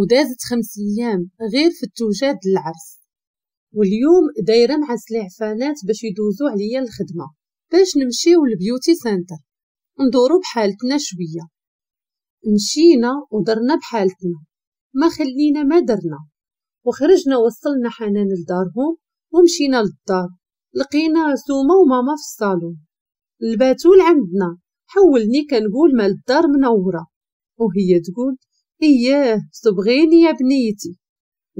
ودازت خمس أيام غير في التوجات العرس واليوم دايرة مع سلعفانات باش يدوزو عليا الخدمة باش نمشيو لبيوتي سنتر ندورو بحالتنا شوية مشينا ودرنا بحالتنا ما خلينا ما درنا وخرجنا وصلنا حنان لدارهم ومشينا للدار لقينا سومة وماما في الصالون الباتول عندنا حولني كنقول مال الدار منورة وهي تقول إياه صبغيني يا بنيتي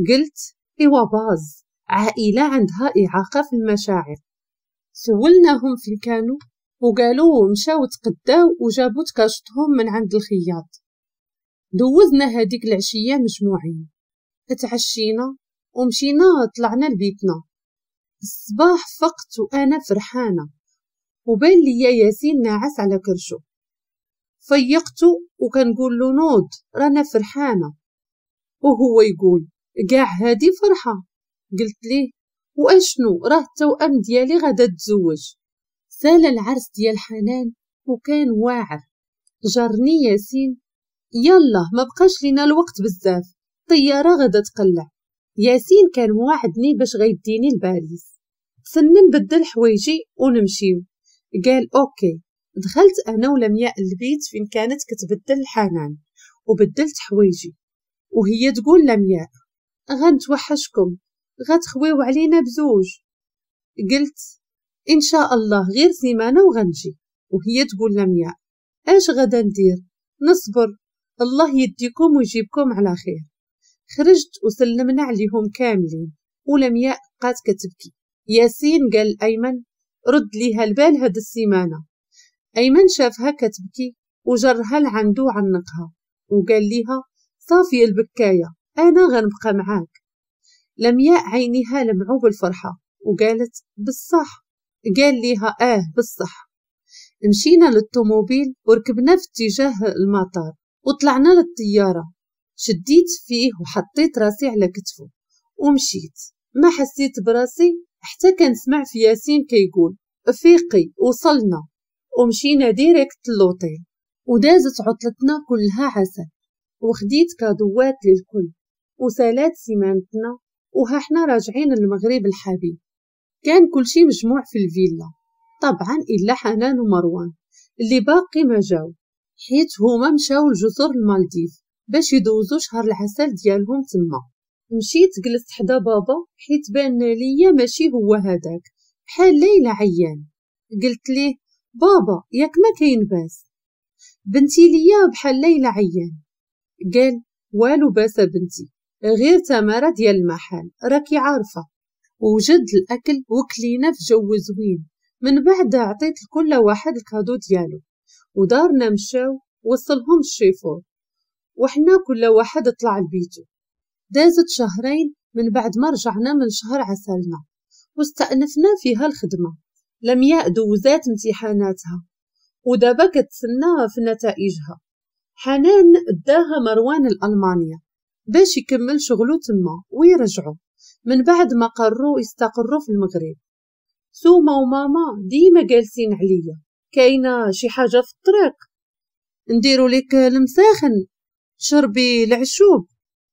قلت إوا باز عائلة عندها إعاقة في المشاعر سولناهم في الكانو وقالوا مشاو تقداو وجابوا تكاشطهم من عند الخياط دوزنا هاديك العشية مجموعين تعشينا ومشينا طلعنا لبيتنا الصباح فقت وأنا فرحانة وبان ليا ياسين ناعس على كرشو فيقته وكنقول له نوض رانا فرحانه وهو يقول كاع هادي فرحه قلت ليه واشنو راه التوأم ديالي غادا تزوج سال العرس ديال حنان وكان واعر جرني ياسين يلا ما بقاش لينا الوقت بزاف الطياره غادا تقلع ياسين كان موعدني باش غيديني لباريس سنن بدل حوايجي ونمشيو قال اوكي دخلت أنا ولمياء البيت فين كانت كتبدل الحنان وبدلت حوايجي وهي تقول لمياء غنتوحشكم غتخويو علينا بزوج قلت إن شاء الله غير سيمانة وغنجي وهي تقول لمياء اش غدا ندير نصبر الله يديكم ويجيبكم على خير خرجت وسلمنا عليهم كاملين ولمياء بقات كتبكي ياسين قال أيمن رد ليها البال هاد السيمانة أيمن شافها كتبكي وجرها لعندو عنقها وقال ليها صافي البكاية أنا غنبقى معاك لمياء عينيها لمعو بالفرحة وقالت بالصح قال ليها آه بالصح مشينا للطوموبيل وركبنا في اتجاه المطار وطلعنا للطيارة شديت فيه وحطيت راسي على كتفه ومشيت ما حسيت براسي حتى كنسمع في ياسين كيقول فيقي وصلنا ومشينا ديريكت لوطيل ودازت عطلتنا كلها عسل وخديت كادوات للكل وسالات سيمانتنا وها حنا راجعين المغرب الحبيب كان كلشي مجموع في الفيلا طبعا إلا حنان ومروان اللي باقي ما جاو حيت هما مشاو لجزر المالديف باش يدوزو شهر العسل ديالهم تما مشيت جلست حدا بابا حيت بان ليا ماشي هو هداك بحال ليلى عيان قلت ليه بابا ياك ما كاين باس بنتي ليا بحال ليلى عيان قال والو باس بنتي غير تمارة ديال المحل راكي عارفة وجد الأكل وكلينا في جو زوين من بعد عطيت لكل واحد الكادو ديالو ودارنا مشاو وصلهم الشيفور وحنا كل واحد طلع لبيتو دازت شهرين من بعد ما رجعنا من شهر عسلنا واستأنفنا فيها الخدمة لمياء دوزات امتحاناتها ودابا كتسنى في نتائجها حنان داها مروان الألمانية باش يكمل شغلو تما ويرجعو من بعد ما قرروا يستقروا في المغرب سوما وماما ديما جالسين عليا كاينه شي حاجه في الطريق نديرو لك المساخن شربي العشوب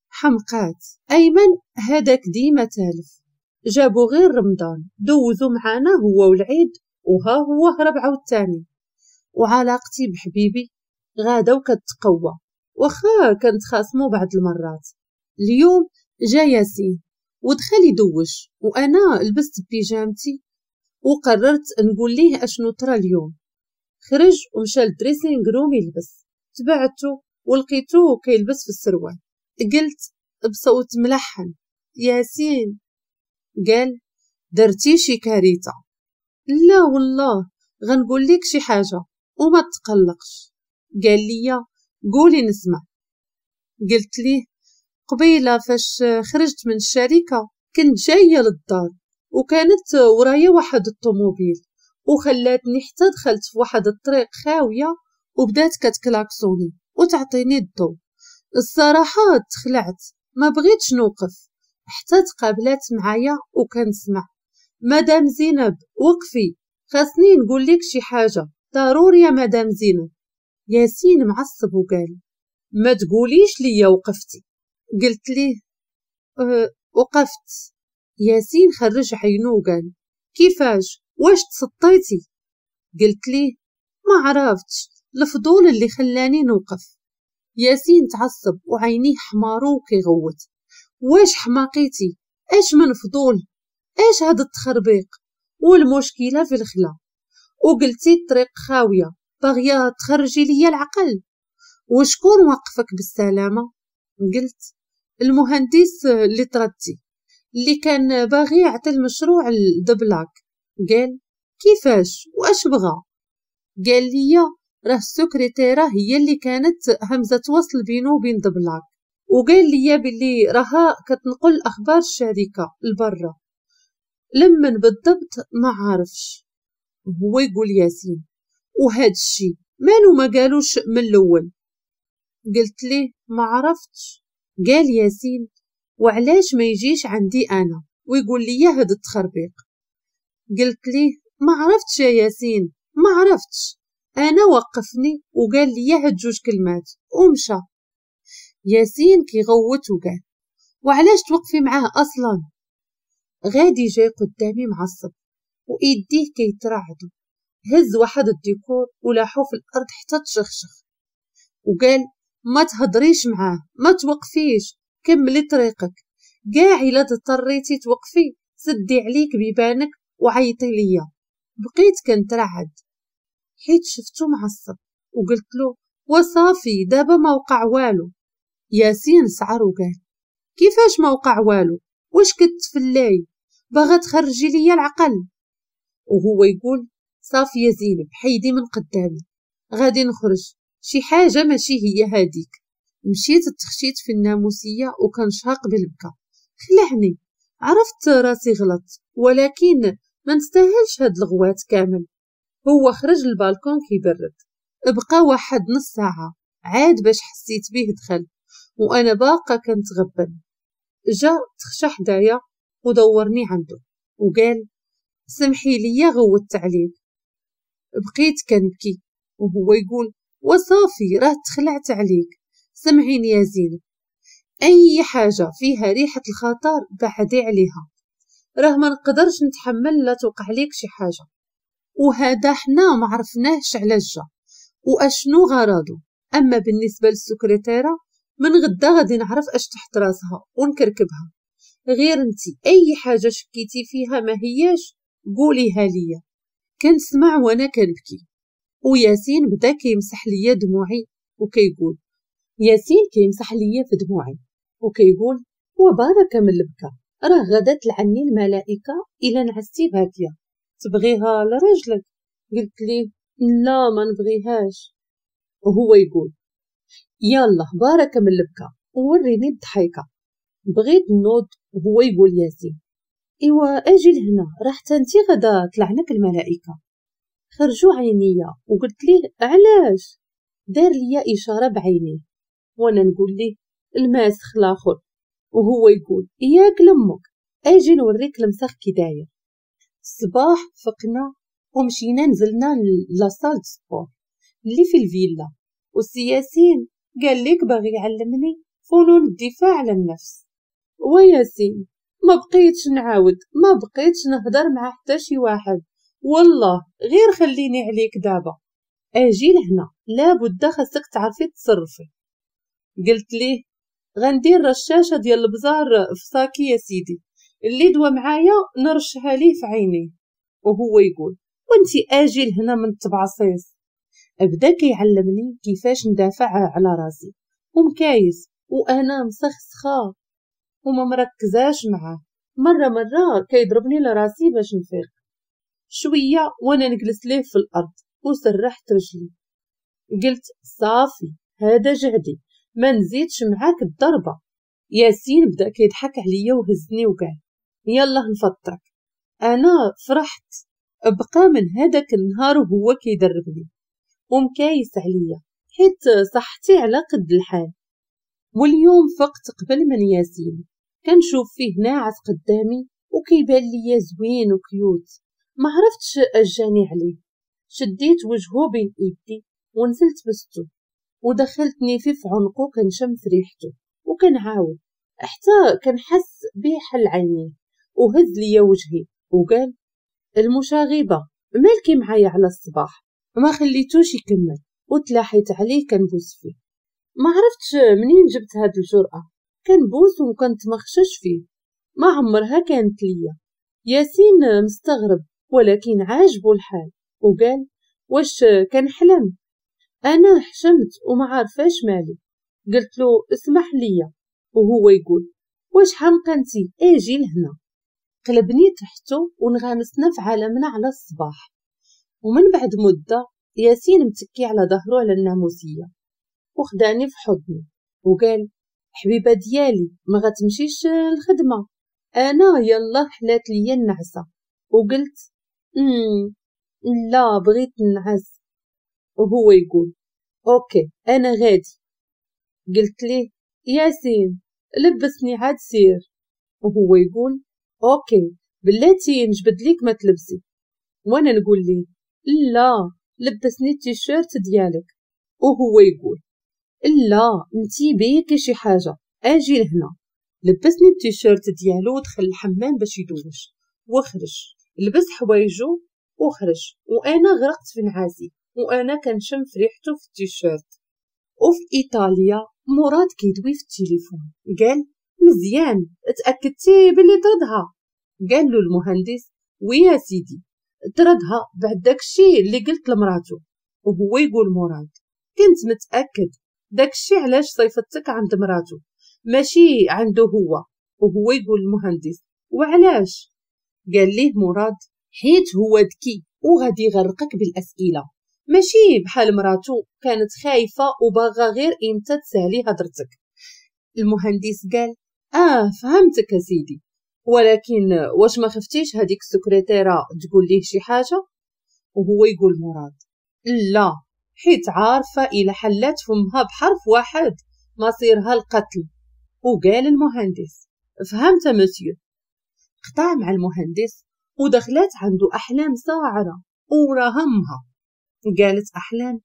حمقات ايمن هداك ديما تالف جابوا غير رمضان دوزوا معانا هو والعيد وها هو هرب عاوتاني وعلاقتي بحبيبي غادة وكتقوى واخا خاصمو بعض المرات اليوم جا ياسين ودخل يدوش وانا لبست بيجامتي وقررت نقول ليه اشنو طرا اليوم خرج ومشى للدريسينغ روم يلبس تبعته ولقيتو كيلبس في السروال قلت بصوت ملحن ياسين قال درتي شي كارثة لا والله غنقول لك شي حاجة وما تقلقش قال لي قولي نسمع قلت ليه قبيله فاش خرجت من الشركه كنت جايه للدار وكانت ورايا واحد الطوموبيل وخلاتني حتى دخلت في واحد الطريق خاويه وبدات كتكلاكسوني وتعطيني الضو الصراحه تخلعت ما بغيتش نوقف حتى تقابلات معايا وكنسمع مدام زينب وقفي خاصني نقول لك شي حاجه ضروري يا مدام زينب ياسين معصب وقال ما تقوليش ليا وقفتي قلت ليه أه وقفت ياسين خرج عينو وقال كيفاش واش تسطيتي قلت ليه ما عرفتش الفضول اللي خلاني نوقف ياسين تعصب وعينيه حمارو كيغوت واش حماقيتي اش من فضول اش هاد التخربيق والمشكله في الخلا وقلتي الطريق خاويه باغيه تخرجي ليا العقل وشكون وقفك بالسلامه قلت المهندس اللي طردتي اللي كان باغي يعطي المشروع لدبلاك قال كيفاش واش بغى قال لي راه السكرتيره هي اللي كانت همزه وصل بينه وبين دبلاك وقال لي باللي راها كتنقل اخبار الشركه لبرا لمن بالضبط ما عارفش هو يقول ياسين وهاد الشي مالو ما قالوش من الاول قلت لي ما عرفتش قال ياسين وعلاش ما يجيش عندي انا ويقول لي هاد التخربيق قلت لي ما عرفتش يا ياسين ما عرفتش انا وقفني وقال لي هاد جوج كلمات ومشى ياسين كيغوت وكاع وعلاش توقفي معاه اصلا غادي جاي قدامي معصب وايديه كيترعدوا هز واحد الديكور ولاحو في الارض حتى تشخشخ وقال ما تهضريش معاه ما توقفيش كملي طريقك كاع الا اضطريتي توقفي سدي عليك بيبانك وعيطي ليا بقيت كنترعد حيت شفتو معصب وقلت له وصافي دابا ما وقع والو ياسين سعر وقال كيفاش ما وقع والو واش كنت كتفلاي باغا تخرجي ليا العقل وهو يقول صافي يا زينب حيدي من قدامي غادي نخرج شي حاجه ماشي هي هاديك مشيت تخشيت في الناموسيه وكنشهق بالبكا خلعني عرفت راسي غلط ولكن ما نستاهلش هاد الغوات كامل هو خرج البالكون كيبرد بقى واحد نص ساعه عاد باش حسيت بيه دخل وأنا باقة غبن جا تخشى حدايا ودورني عنده وقال سمحي ليا غوت عليك بقيت كنبكي وهو يقول وصافي راه تخلعت عليك سمعيني يا زين أي حاجة فيها ريحة الخطر بعدي عليها راه ما نقدرش نتحمل لا توقع ليك شي حاجة وهذا حنا ما عرفناهش على الجا واشنو غرضه اما بالنسبه للسكرتيره من غدا غادي نعرف اش تحت راسها ونكركبها غير انتي اي حاجه شكيتي فيها ما هياش قوليها ليا كنسمع وانا كنبكي وياسين بدا كيمسح ليا دموعي وكيقول ياسين كيمسح ليا في دموعي وكيقول وبارك من البكا راه غدا تلعني الملائكه الا نعستي باكيه تبغيها لرجلك قلت لي لا ما نبغيهاش وهو يقول يلا بارك من البكا ووريني الضحيكه بغيت نوض وهو يقول ياسين ايوا اجي لهنا راح تنتي غدا طلعنك الملائكه خرجوا عينيا وقلت ليه علاش دار ليا اشاره بعينيه وانا نقول ليه الماسخ لاخر وهو يقول اياك لمك اجي نوريك المسخ كي داير الصباح فقنا ومشينا نزلنا لاصال سبور اللي في الفيلا وسياسين قال لك باغي يعلمني فنون الدفاع على النفس وياسين ما بقيتش نعاود ما بقيتش نهضر مع حتى شي واحد والله غير خليني عليك دابا اجي لهنا لابد خاصك تعرفي تصرفي قلت ليه غندير رشاشة ديال البزار في ساكي يا سيدي اللي دوا معايا نرشها ليه في عينيه وهو يقول وانتي اجي لهنا من تبعصيص بدا كيعلمني كيفاش ندافع على راسي ومكايس وانا مسخسخه وما مركزاش معاه مره مره كيضربني لراسي باش نفيق شويه وانا نجلس ليه في الارض وسرحت رجلي قلت صافي هذا جهدي ما نزيدش معاك الضربه ياسين بدا كيضحك عليا وهزني وقال يلا نفطرك انا فرحت بقى من هذاك النهار وهو كيدربني ومكايس عليا حيت صحتي على قد الحال واليوم فقت قبل من ياسين كنشوف فيه ناعس قدامي وكيبان ليا زوين وكيوت ما عرفتش اجاني عليه شديت وجهه بين ايدي ونزلت بستو ودخلتني في عنقو كنشم فريحته وكنعاود حتى كنحس بيه حل عيني وهز ليا وجهي وقال المشاغبة مالكي معايا على الصباح ما خليتوش يكمل وتلاحيت عليه كنبوس فيه ما عرفتش منين جبت هاد الجرأة كنبوس مخشش فيه ما عمرها كانت ليا ياسين مستغرب ولكن عاجبو الحال وقال واش كنحلم انا حشمت وما عارفاش مالي قلت له اسمح ليا وهو يقول واش حمقنتي اجي إيه، لهنا قلبني تحته ونغمسنا في عالمنا على الصباح ومن بعد مدة ياسين متكي على ظهره على الناموسية وخداني في حضنه وقال حبيبة ديالي ما غتمشيش الخدمة أنا يلا حلات ليا النعسة وقلت مم لا بغيت نعس وهو يقول أوكي أنا غادي قلت لي ياسين لبسني عاد سير وهو يقول أوكي بلاتي نجبد ليك ما تلبسي وانا نقول ليه لا لبسني التيشيرت ديالك وهو يقول لا انتي بيا كشي حاجه اجي لهنا لبسني التيشيرت ديالو ودخل الحمام باش يدوش وخرج لبس حوايجو وخرج وانا غرقت في نعاسي وانا كنشم في ريحته في التيشيرت وفي ايطاليا مراد كيدوي في التليفون قال مزيان تاكدتي بلي ضدها قال له المهندس ويا سيدي طردها بعد داكشي اللي قلت لمراته وهو يقول مراد كنت متاكد داكشي علاش صيفطتك عند مراته ماشي عنده هو وهو يقول المهندس وعلاش قال ليه مراد حيت هو ذكي وغادي يغرقك بالاسئله ماشي بحال مراتو كانت خايفه وباغا غير امتى تسالي هضرتك المهندس قال اه فهمتك سيدي ولكن واش ما خفتيش هذيك السكرتيره تقول ليه شي حاجه وهو يقول مراد لا حيت عارفه الا حلات فمها بحرف واحد مصيرها القتل وقال المهندس فهمت مسيو قطع مع المهندس ودخلت عنده أحلام ساعرة ورهمها قالت أحلام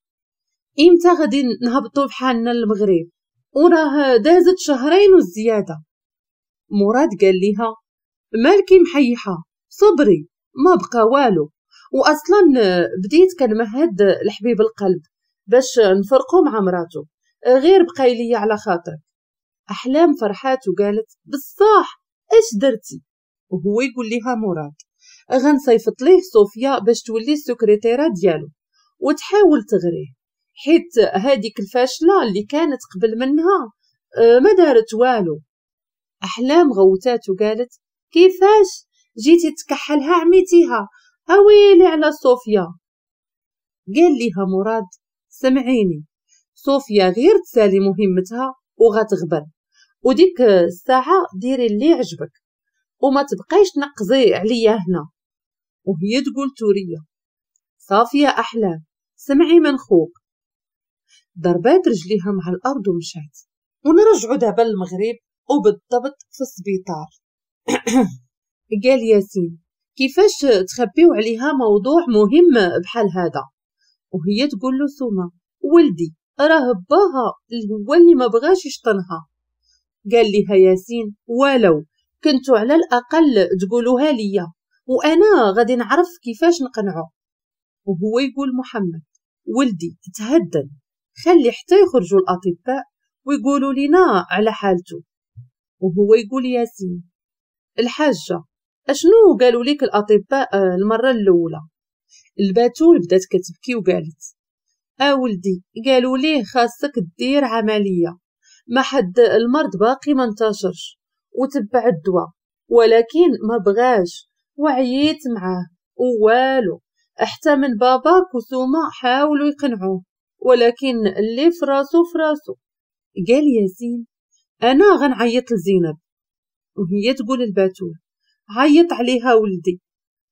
إمتى غادي نهبطو بحالنا للمغرب وراه دازت شهرين وزيادة مراد قال ليها مالكي محيحة صبري ما بقى والو واصلا آه، بديت كنمهد لحبيب القلب باش نفرقو مع مراتو آه، غير بقاي ليا على خاطرك احلام فرحات وقالت بصح اش درتي وهو يقول ليها مراد غنصيفط ليه صوفيا باش تولي السكرتيره ديالو وتحاول تغريه حيت هاديك الفاشله اللي كانت قبل منها آه، ما دارت والو احلام غوتات وقالت كيفاش جيتي تكحلها عميتيها اويلي على صوفيا قال ليها مراد سمعيني صوفيا غير تسالي مهمتها وغتغبر وديك الساعة ديري اللي عجبك وما تبقايش تنقزي عليا هنا وهي تقول توريا صافية أحلام سمعي من خوك ضربات رجليها مع الأرض ومشات ونرجعوا دابا للمغرب وبالضبط في السبيطار قال ياسين كيفاش تخبيو عليها موضوع مهم بحال هذا وهي تقول له سوما ولدي راه باها اللي هو اللي ما بغاش يشطنها قال لها ياسين ولو كنتو على الاقل تقولوها ليا وانا غادي نعرف كيفاش نقنعه وهو يقول محمد ولدي تهدن خلي حتى يخرجوا الاطباء ويقولوا لنا على حالته وهو يقول ياسين الحاجه اشنو قالوا ليك الاطباء آه، المره الاولى الباتول بدات كتبكي وقالت أولدي آه قالوا ليه خاصك دير عمليه ما حد المرض باقي ما انتشرش وتبع الدواء ولكن ما بغاش وعييت معاه ووالو حتى من بابا كسومة حاولوا يقنعوه ولكن اللي فراسو فراسو قال ياسين انا غنعيط لزينب وهي تقول الباتول عيط عليها ولدي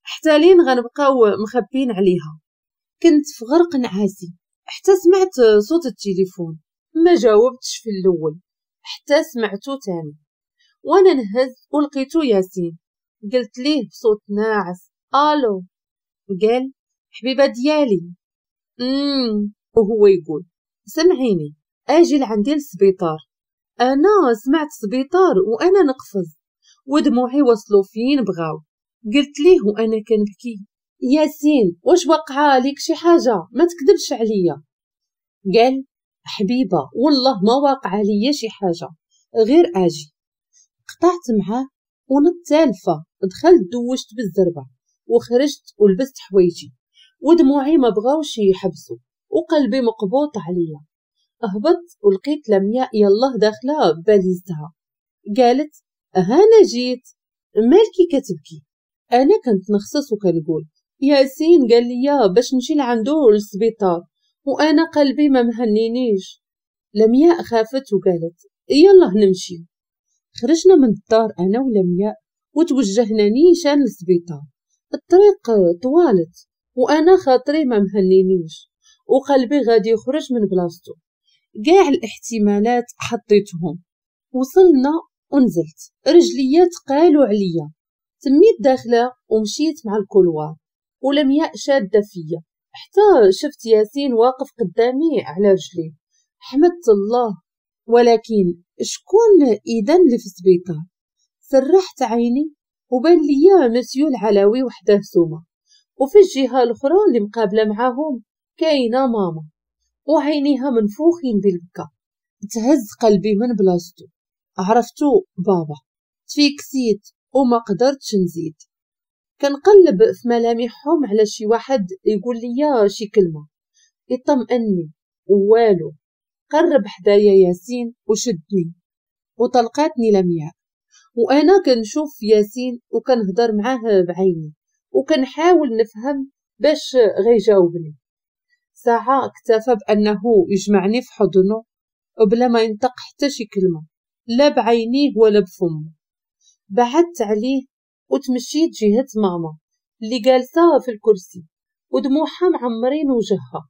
حتى لين غنبقاو مخبين عليها كنت في غرق نعاسي حتى سمعت صوت التليفون ما جاوبتش في الاول حتى سمعته تاني وانا نهز ولقيتو ياسين قلت ليه بصوت ناعس الو قال حبيبه ديالي امم وهو يقول سمعيني اجي لعندي للسبيطار أنا سمعت سبيطار وأنا نقفز ودموعي وصلوا فين بغاو قلت ليه وأنا كنبكي ياسين واش وقع لك شي حاجة ما تكذبش عليا قال حبيبة والله ما وقع عليا شي حاجة غير أجي قطعت معاه ونتالفة دخلت دوشت بالزربة وخرجت ولبست حوايجي ودموعي ما بغاوش يحبسوا وقلبي مقبوط عليا أهبط ولقيت لمياء يالله داخلة باليزتها قالت أهانا جيت مالكي كتبكي أنا كنت نخصص وكنقول ياسين قال لي باش نمشي لعندو للسبيطار وأنا قلبي ما مهنينيش لمياء خافت وقالت يلا نمشي خرجنا من الدار أنا ولمياء وتوجهنا نيشان للسبيطار الطريق طوالت وأنا خاطري ما مهنينيش وقلبي غادي يخرج من بلاصتو كاع الاحتمالات حطيتهم وصلنا ونزلت رجليا تقالوا عليا تميت داخله ومشيت مع الكولوار ولمياء شاده فيا حتى شفت ياسين واقف قدامي على رجلي حمدت الله ولكن شكون اذا اللي في السبيطار سرحت عيني وبان ليا مسيو العلوي وحده سومه وفي الجهه الاخرى اللي مقابله معاهم كاينه ماما وعينيها منفوخين بالبكاء تهز قلبي من بلاصتو عرفتو بابا تفيكسيت وما قدرتش نزيد كنقلب في ملامحهم على شي واحد يقول لي شي كلمة يطمئني والو قرب حدايا ياسين وشدني وطلقاتني لمياء وانا كنشوف ياسين وكنهضر معاه بعيني وكنحاول نفهم باش غيجاوبني ساعة اكتفى بأنه يجمعني في حضنه بلا ما ينطق حتى شي كلمة لا بعينيه ولا بفمه بعدت عليه وتمشيت جهة ماما اللي جالسة في الكرسي ودموعها معمرين وجهها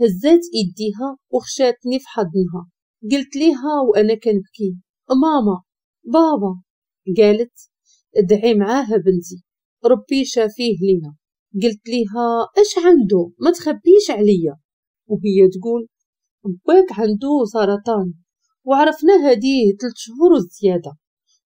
هزات إيديها وخشاتني في حضنها قلت ليها وأنا كنبكي ماما بابا قالت ادعي معاه بنتي ربي شافيه لينا قلت ليها اش عنده ما تخبيش عليا وهي تقول باك عنده سرطان وعرفنا هديه تلت شهور وزيادة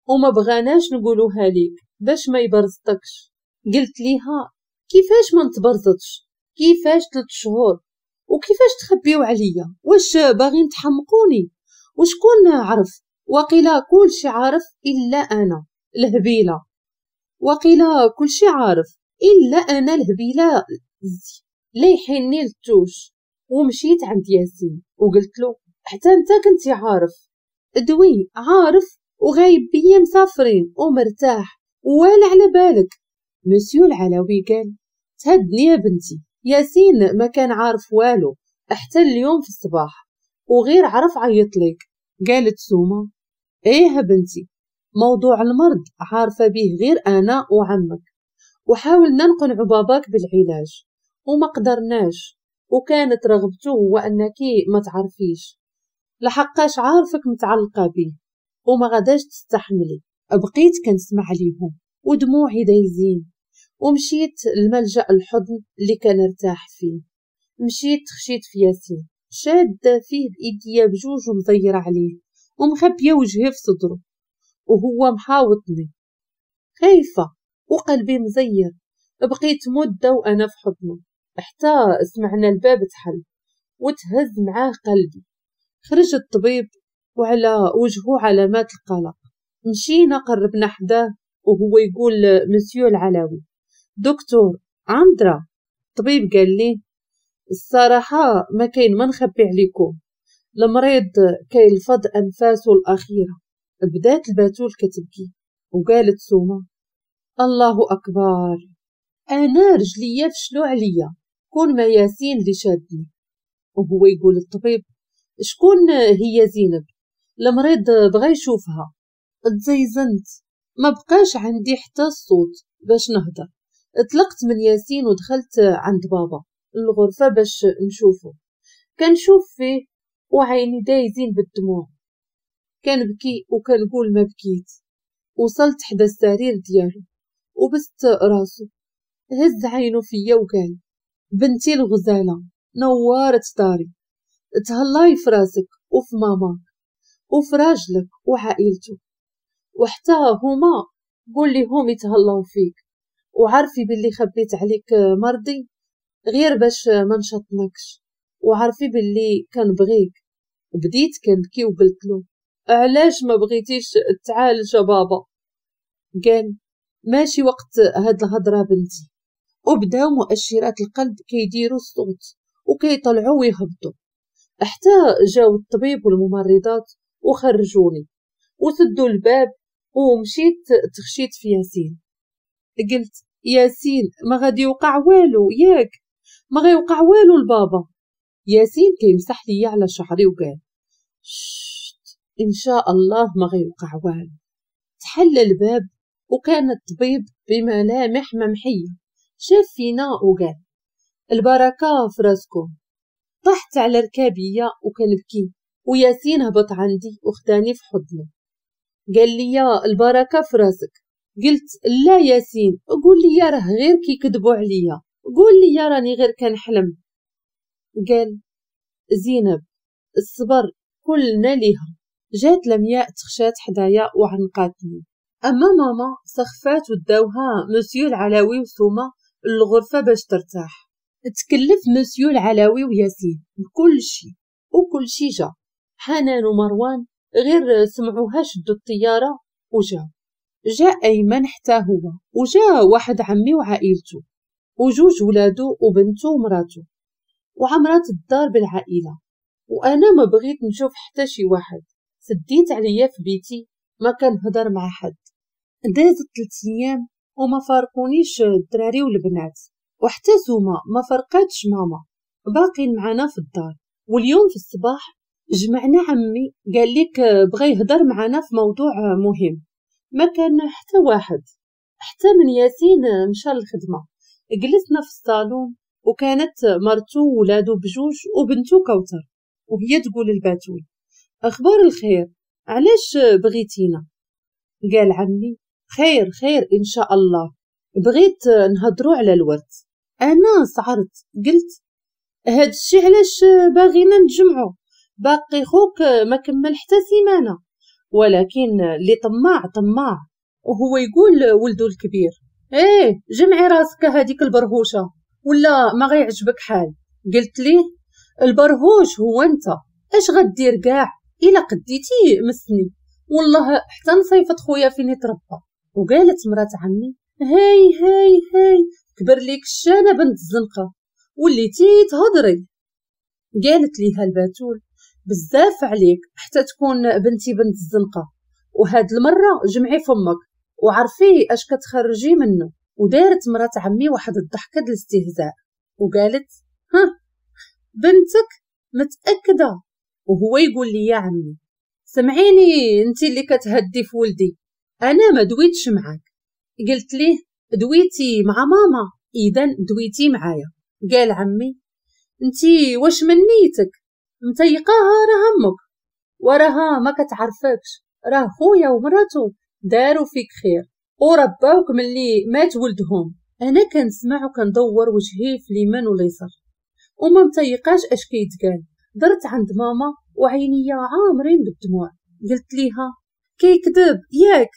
وما بغاناش نقولوها ليك باش ما يبرزتكش قلت ليها كيفاش ما نتبرزتش كيفاش تلت شهور وكيفاش تخبيو عليا واش باغين تحمقوني وشكون عرف وقيلا كلشي عارف الا انا الهبيله وقيلا كلشي عارف الا انا الهبيله لا يحيني للتوش ومشيت عند ياسين وقلت له حتى انت كنتي عارف دوي عارف وغايب بيا مسافرين ومرتاح ولا على بالك مسيو العلوي قال تهدني يا بنتي ياسين ما كان عارف والو حتى اليوم في الصباح وغير عرف عيط لك قالت سوما ايه بنتي موضوع المرض عارفة بيه غير أنا وعمك وحاولنا نقنعو باباك بالعلاج وما قدرناش وكانت رغبته هو انك ما تعرفيش لحقاش عارفك متعلقه بيه وما غداش تستحملي بقيت كنسمع عليهم ودموعي دايزين ومشيت لملجأ الحضن اللي كنرتاح فيه مشيت خشيت في ياسين شادة فيه بإيديا بجوج ومضير عليه ومخبية وجهي في صدره وهو محاوطني خايفة وقلبي مزير بقيت مدة وأنا في حضنه حتى سمعنا الباب تحل وتهز معاه قلبي خرج الطبيب وعلى وجهه علامات القلق مشينا قربنا حداه وهو يقول مسيو العلوي دكتور عندرا الطبيب قال لي الصراحة ما كاين ما نخبي عليكم المريض الفض أنفاسه الأخيرة بدات الباتول كتبكي وقالت سوما الله أكبر أنا رجليا فشلوا عليا كون ما ياسين اللي شادني وهو يقول الطبيب شكون هي زينب المريض بغى يشوفها تزيزنت ما بقاش عندي حتى الصوت باش نهضر طلقت من ياسين ودخلت عند بابا الغرفة باش نشوفه كنشوف فيه وعيني دايزين بالدموع كنبكي وكنقول ما بكيت وصلت حدا السرير ديالو وبست راسه هز عينه فيا وقال بنتي الغزالة نورت داري تهلاي في راسك وفي ماماك وفي راجلك وعائلته وحتى هما قول لي هم يتهلاو فيك وعارفي باللي خبيت عليك مرضي غير باش ما نشطنكش وعارفي باللي كنبغيك بديت كنبكي وقلت له علاش ما بغيتيش تعالج يا بابا قال ماشي وقت هاد الهضره بنتي وبداو مؤشرات القلب كيديروا الصوت وكيطلعوا ويهبطوا حتى جاو الطبيب والممرضات وخرجوني وسدوا الباب ومشيت تخشيت في ياسين قلت ياسين ما غادي يوقع والو ياك ما غيوقع والو البابا ياسين كيمسح ليا على شعري وقال شت ان شاء الله ما غيوقع والو تحل الباب وكان الطبيب بملامح ممحية شاف فينا وقال البركة في راسكم طحت على ركابية وكان بكي وياسين هبط عندي وخداني في حضنه قال لي البركة في راسك قلت لا ياسين قول لي راه غير كدبوا عليا قول لي راني غير كنحلم قال زينب الصبر كلنا ليها جات لمياء تخشات حدايا وعنقاتني أما ماما سخفات وداوها مسيو العلاوي وثوما الغرفة باش ترتاح تكلف مسيو العلاوي وياسين بكل شي وكل شي جا حنان ومروان غير سمعوها شدوا الطيارة وجا جاء أيمن حتى هو وجاء واحد عمي وعائلته وجوج ولادو وبنته ومراته وعمرات الدار بالعائلة وأنا ما بغيت نشوف حتى شي واحد سديت عليا في بيتي ما هدر مع حد دازت ثلاث ايام وما فارقونيش الدراري والبنات وحتى زوما ما فرقاتش ماما باقين معانا في الدار واليوم في الصباح جمعنا عمي قال لك بغى يهضر معانا في موضوع مهم ما كان حتى واحد حتى من ياسين مشى للخدمه جلسنا في الصالون وكانت مرتو وولادو بجوج وبنتو كوثر وهي تقول الباتول اخبار الخير علاش بغيتينا قال عمي خير خير إن شاء الله بغيت نهضروا على الورد أنا صعرت قلت هاد الشي علاش باغينا نجمعو باقي خوك ما كمل حتى سيمانة ولكن اللي طماع طماع وهو يقول ولدو الكبير ايه جمعي راسك هذيك البرهوشة ولا ما غيعجبك حال قلت لي البرهوش هو انت اش غدير كاع الا قديتي مسني والله حتى نصيفط خويا فين يتربى وقالت مرات عمي هاي هاي هاي كبر ليك الشانة بنت الزنقة وليتي تهضري قالت ليها الباتول بزاف عليك حتى تكون بنتي بنت الزنقة وهاد المرة جمعي فمك وعرفي اش كتخرجي منه ودارت مرات عمي واحد الضحكة د الاستهزاء وقالت ها بنتك متأكدة وهو يقول لي يا عمي سمعيني انتي اللي كتهدي في ولدي أنا ما دويتش معاك قلت ليه دويتي مع ماما إذا دويتي معايا قال عمي انتي واش من نيتك متيقاها راه امك وراها ما كتعرفكش راه خويا ومراتو داروا فيك خير ورباوك ملي مات ولدهم انا كنسمع وكندور وجهي في اليمين واليسار وما متيقاش اش كيتقال درت عند ماما وعينيا عامرين بالدموع قلت ليها كيكذب ياك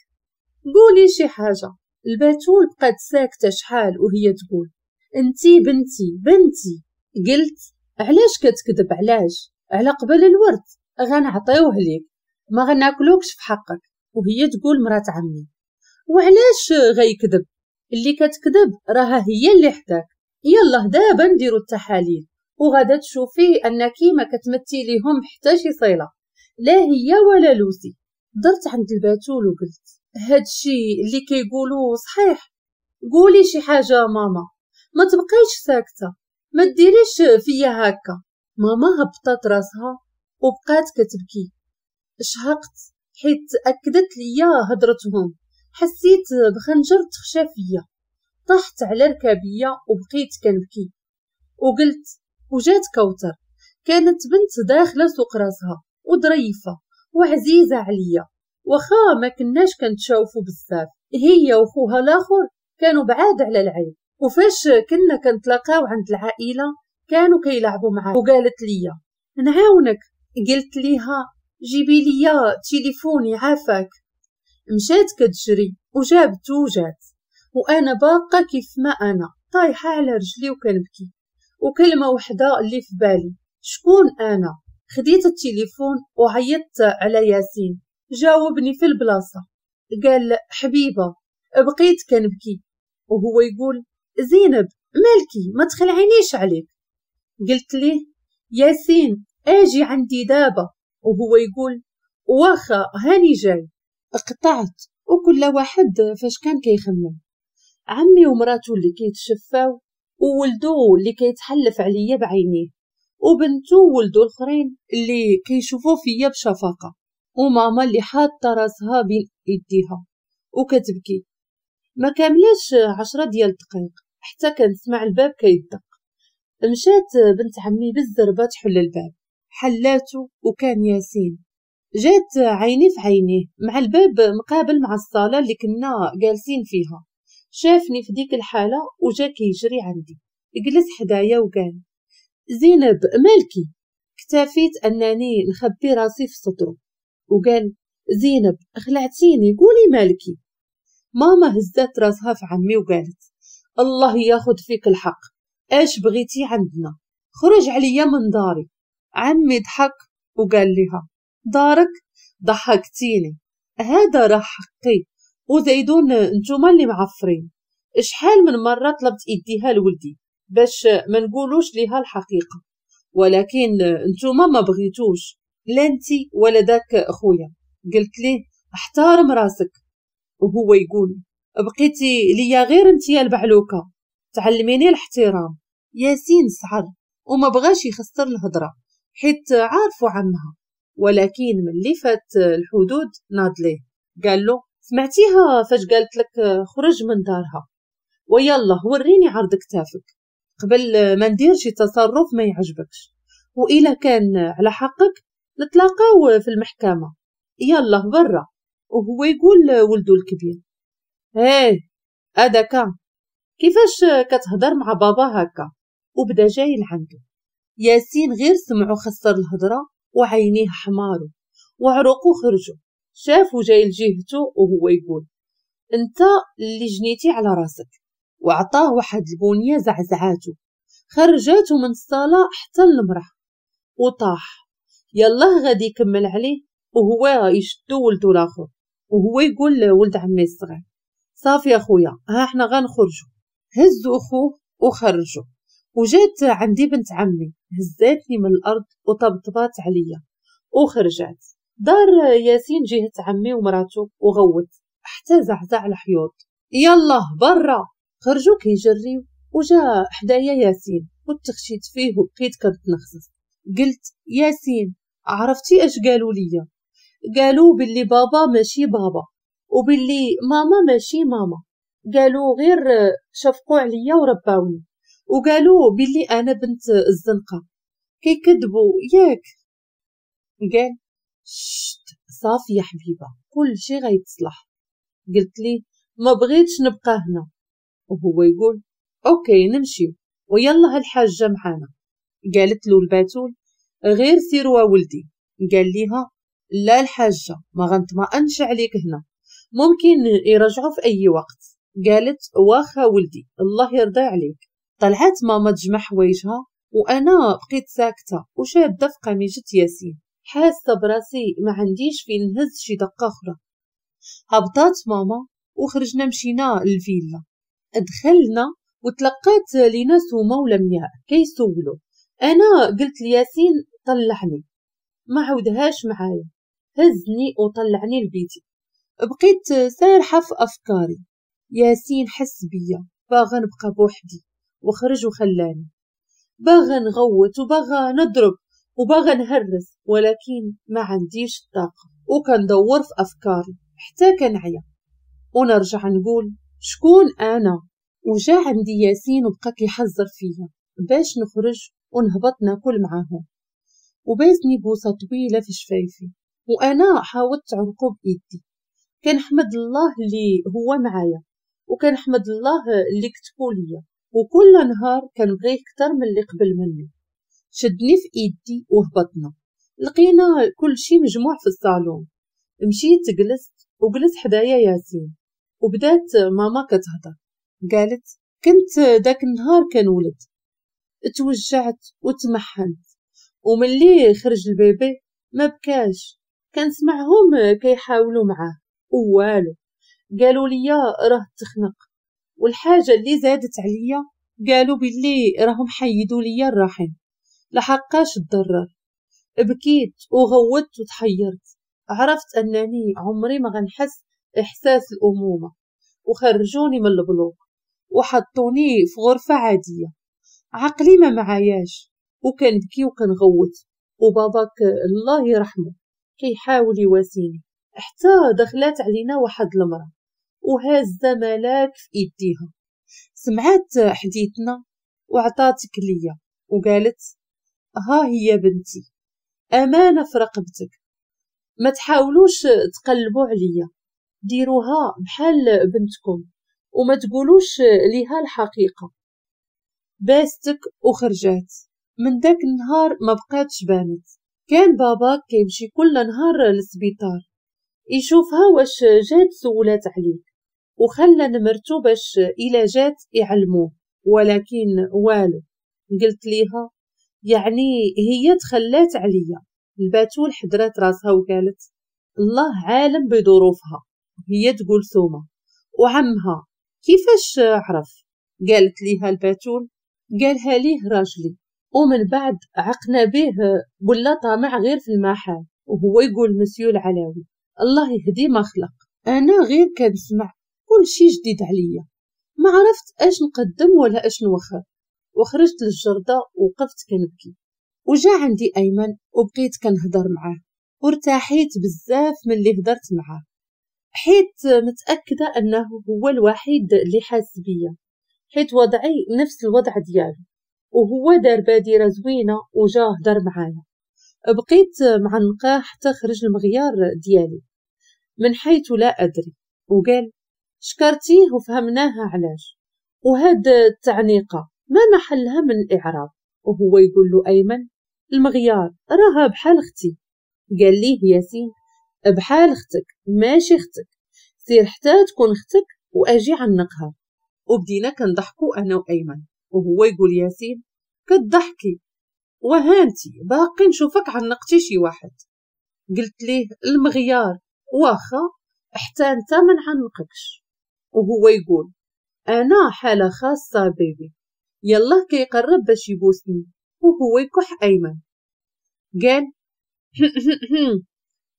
قولي شي حاجة الباتول بقات ساكتة شحال وهي تقول انتي بنتي بنتي قلت علاش كتكذب علاش على قبل الورد غنعطيوه ليك ما غناكلوكش في حقك وهي تقول مرات عمي وعلاش غيكذب اللي كتكذب راها هي اللي حداك يلا دابا نديرو التحاليل وغادا تشوفي انك ما كتمتي ليهم حتى شي صيله لا هي ولا لوسي درت عند الباتول وقلت هادشي اللي كيقولوا صحيح قولي شي حاجه ماما ما تبقيش ساكته ما تديريش فيا هكا ماما هبطت راسها وبقات كتبكي شهقت حيت تاكدت ليا هدرتهم حسيت بخنجر تخشى فيا طحت على ركابية وبقيت كنبكي وقلت وجات كوتر كانت بنت داخلة سوق راسها وضريفة وعزيزة عليا واخا ما كناش كنتشوفوا بزاف هي وخوها الاخر كانوا بعاد على العين وفاش كنا كنتلاقاو عند العائله كانوا كيلعبوا معاه وقالت لي نعاونك قلت ليها جيبي ليا تليفوني عافاك مشات كتجري وجابت وجات وانا باقه كيف ما انا طايحه على رجلي وكنبكي وكلمه وحده اللي في بالي شكون انا خديت التليفون وعيطت على ياسين جاوبني في البلاصة قال حبيبة بقيت كنبكي وهو يقول زينب مالكي ما تخلعينيش عليك قلت ليه ياسين اجي عندي دابا وهو يقول واخا هاني جاي قطعت وكل واحد فاش كان كيخمم عمي ومراته اللي كيتشفاو وولدو اللي كيتحلف عليا بعينيه وبنتو وولدو الاخرين اللي كيشوفو فيا بشفقه وماما اللي حاطه راسها بين يديها وكتبكي ما كاملاش عشرة ديال الدقائق حتى كنسمع الباب كيدق مشات بنت عمي بالزربه تحل الباب حلاتو وكان ياسين جات عيني في عينيه مع الباب مقابل مع الصالة اللي كنا جالسين فيها شافني في ديك الحالة وجا كيجري عندي جلس حدايا وقال زينب مالكي اكتفيت أنني نخبي راسي في صدره وقال زينب خلعتيني قولي مالكي ماما هزت راسها في عمي وقالت الله ياخد فيك الحق ايش بغيتي عندنا خرج عليا من داري عمي ضحك وقال لها دارك ضحكتيني هذا راه حقي وزيدون انتوما اللي معفرين شحال من مرة طلبت ايديها لولدي باش ما نقولوش ليها الحقيقة ولكن انتوما ما بغيتوش لا انت ولا داك خويا قلت ليه احترم راسك وهو يقول بقيتي ليا غير انت يا البعلوكه تعلميني الاحترام ياسين سعر وما بغاش يخسر الهضره حيت عارفو عنها ولكن ملي فات الحدود ناض ليه قال له سمعتيها فاش قالت لك خرج من دارها ويلا وريني عرض كتافك قبل ما ندير شي تصرف ما يعجبكش وإلا كان على حقك نتلاقاو في المحكمة يلا برا وهو يقول ولده الكبير ايه هذاك كيفاش كتهضر مع بابا هكا وبدا جاي لعندو ياسين غير سمعو خسر الهضرة وعينيه حمارو وعروقو خرجو شافو جاي لجهتو وهو يقول انت اللي جنيتي على راسك وعطاه واحد البونية زعزعاتو خرجاتو من الصالة حتى المرح وطاح يلا غادي يكمل عليه وهو يشدو ولدو لاخر وهو يقول لولد عمي الصغير صافي اخويا ها حنا غنخرجوا هزوا اخوه وخرجوا وجات عندي بنت عمي هزاتني من الارض وطبطبات عليا وخرجات دار ياسين جهة عمي ومراته وغوت حتى زعزع الحيوط يلا برا خرجوا كيجريو وجا حدايا ياسين وتخشيت فيه وبقيت كنتنخصص قلت ياسين عرفتي اش قالوا لي قالوا باللي بابا ماشي بابا وباللي ماما ماشي ماما قالوا غير شفقوا عليا ورباوني وقالوا باللي انا بنت الزنقه كيكذبوا ياك قال شت صافي يا حبيبه كل شي غيتصلح قلت لي ما بغيتش نبقى هنا وهو يقول اوكي نمشي ويلا هالحاجه معانا قالت له الباتول غير سيروا ولدي قال ليها لا الحاجة ما غنطمئنش عليك هنا ممكن يرجعوا في أي وقت قالت واخا ولدي الله يرضي عليك طلعت ماما تجمع حوايجها وأنا بقيت ساكتة وشادة في قميجة ياسين حاسة براسي ما عنديش فين نهز شي دقة أخرى هبطات ماما وخرجنا مشينا للفيلا دخلنا وتلقيت ليناس ومولى مياء كيسولو انا قلت لياسين طلعني ما عودهاش معايا هزني وطلعني لبيتي بقيت سارحة في أفكاري ياسين حس بيا باغا نبقى بوحدي وخرج وخلاني باغا نغوت وباغا نضرب وباغا نهرس ولكن ما عنديش الطاقة وكندور في أفكاري حتى كنعيا ونرجع نقول شكون أنا وجا عندي ياسين وبقى كيحذر فيا باش نخرج ونهبط ناكل معاهم وبازني بوسة طويلة في شفايفي وأنا حاولت عنقه بإيدي كنحمد الله اللي هو معايا وكنحمد الله اللي كتبو ليا وكل نهار كنبغيه كتر من اللي قبل مني شدني في ايدي وهبطنا لقينا كل شي مجموع في الصالون مشيت جلست وجلست حدايا ياسين وبدات ماما كتهضر قالت كنت داك النهار كنولد توجعت وتمحنت وملي خرج البيبي ما بكاش كنسمعهم كيحاولوا معاه والو قالوا لي راه تخنق والحاجه اللي زادت عليا قالوا بلي راهم حيدوا لي الرحم لحقاش تضرر بكيت وغوت وتحيرت عرفت انني عمري ما غنحس احساس الامومه وخرجوني من البلوك وحطوني في غرفه عاديه عقلي ما معاياش وكنبكي وكنغوت وباباك الله يرحمه كيحاول يواسيني حتى دخلات علينا واحد المرأة وهازة ملاك في إيديها سمعت حديثنا وعطاتك ليا وقالت ها هي بنتي أمانة في رقبتك ما تحاولوش تقلبوا عليا ديروها بحال بنتكم وما تقولوش ليها الحقيقة باستك وخرجات من داك النهار ما بقاتش بانت كان بابا كيمشي كل نهار للسبيطار يشوفها واش جات سولات عليه وخلى نمرتو باش إلا جات يعلموه ولكن والو قلت ليها يعني هي تخلات عليا الباتول حضرات راسها وقالت الله عالم بظروفها هي تقول سومة وعمها كيفاش عرف قالت ليها الباتول قالها ليه راجلي ومن بعد عقنا به ولا طامع غير في الماحل وهو يقول مسيو العلاوي الله يهدي ما خلق أنا غير كنسمع كل شي جديد عليا ما عرفت اش نقدم ولا اش نوخر وخرجت للجردة وقفت كنبكي وجا عندي أيمن وبقيت كنهضر معاه وارتاحيت بزاف من اللي هضرت معاه حيت متأكدة أنه هو الوحيد اللي حاس بيا حيت وضعي نفس الوضع ديالو وهو دار بادرة زوينة وجاه دار معايا بقيت مع النقاح حتى خرج المغيار ديالي من حيث لا أدري وقال شكرتيه وفهمناها علاش وهاد التعنيقة ما محلها من الإعراب وهو يقول له أيمن المغيار راها بحال اختي قال ليه ياسين بحال اختك ماشي اختك سير حتى تكون اختك واجي عنقها وبدينا كنضحكوا انا وايمن وهو يقول ياسين كتضحكي وهانتي باقي نشوفك عنقتي شي واحد قلت ليه المغيار واخا حتى انت ما نعنقكش وهو يقول انا حالة خاصة بيبي يلا كيقرب باش يبوسني وهو يكح ايمن قال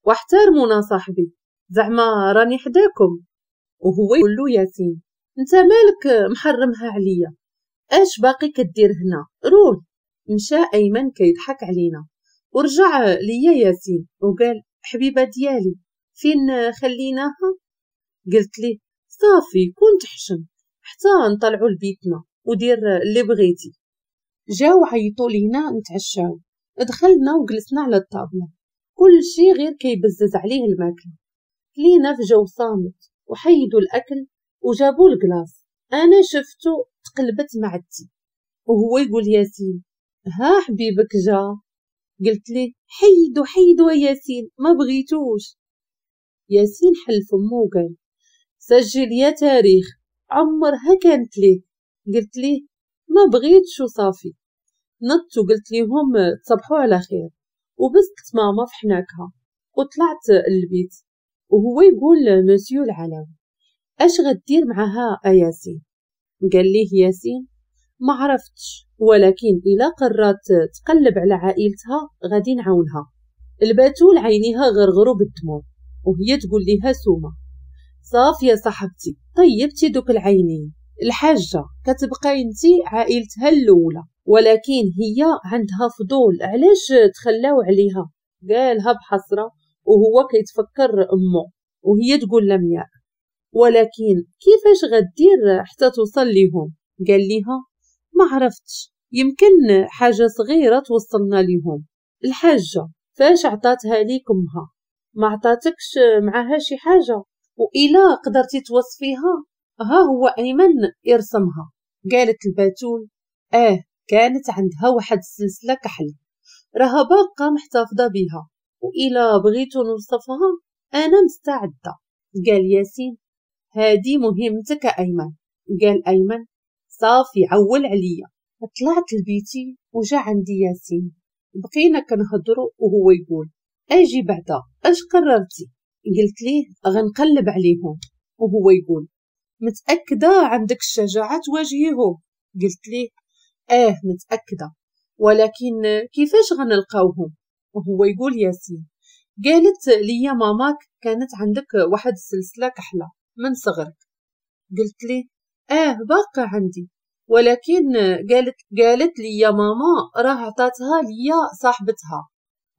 واحترمونا صاحبي زعما راني حداكم وهو يقول له ياسين انت مالك محرمها عليا اش باقي كدير هنا روح مشى ايمن كيضحك علينا ورجع ليا ياسين وقال حبيبه ديالي فين خليناها قلت لي صافي كون تحشم حتى نطلعوا لبيتنا ودير اللي بغيتي جاو عيطوا لينا نتعشاو دخلنا وجلسنا على الطاوله كل شي غير كيبزز عليه الماكله لينا في جو صامت وحيدوا الاكل وجابوا الكلاص انا شفتو تقلبت مع التي وهو يقول ياسين ها حبيبك جا قلت لي حيدو حيدو ياسين ما بغيتوش ياسين حل فمو وقال سجل يا تاريخ عمرها كانت ليه قلت لي ما بغيتش وصافي نط وقلت ليهم تصبحوا على خير وبست ماما في حناكها وطلعت للبيت وهو يقول مسيو العلم اش غدير معها ياسين قال ليه ياسين ما عرفتش ولكن إلا قررت تقلب على عائلتها غادي نعاونها الباتول عينيها غرغرو بالدموع وهي تقول ليها سومة صافي يا صاحبتي طيبتي دوك العينين الحاجة كتبقى انتي عائلتها الأولى ولكن هي عندها فضول علاش تخلاو عليها قالها بحسرة وهو كيتفكر أمه وهي تقول لمياء ولكن كيفاش غدير حتى توصل ليهم قال ليها ما عرفتش يمكن حاجة صغيرة توصلنا ليهم الحاجة فاش عطاتها ليك امها ما عطاتكش معاها شي حاجة وإلا قدرتي توصفيها ها هو أيمن يرسمها قالت الباتول آه كانت عندها واحد السلسلة كحل راها باقة محتفظة بها وإلا بغيتو نوصفها أنا مستعدة قال ياسين هادي مهمتك أيمن قال أيمن صافي عول عليا طلعت لبيتي وجا عندي ياسين بقينا كنهضروا وهو يقول اجي بعدا اش قررتي قلت ليه غنقلب عليهم وهو يقول متأكدة عندك الشجاعة تواجهيهم قلت ليه اه متأكدة ولكن كيفاش غنلقاوهم وهو يقول ياسين قالت ليا ماماك كانت عندك واحد السلسلة كحلة من صغرك قلت لي اه باقة عندي ولكن قالت قالت لي يا ماما راه عطاتها ليا صاحبتها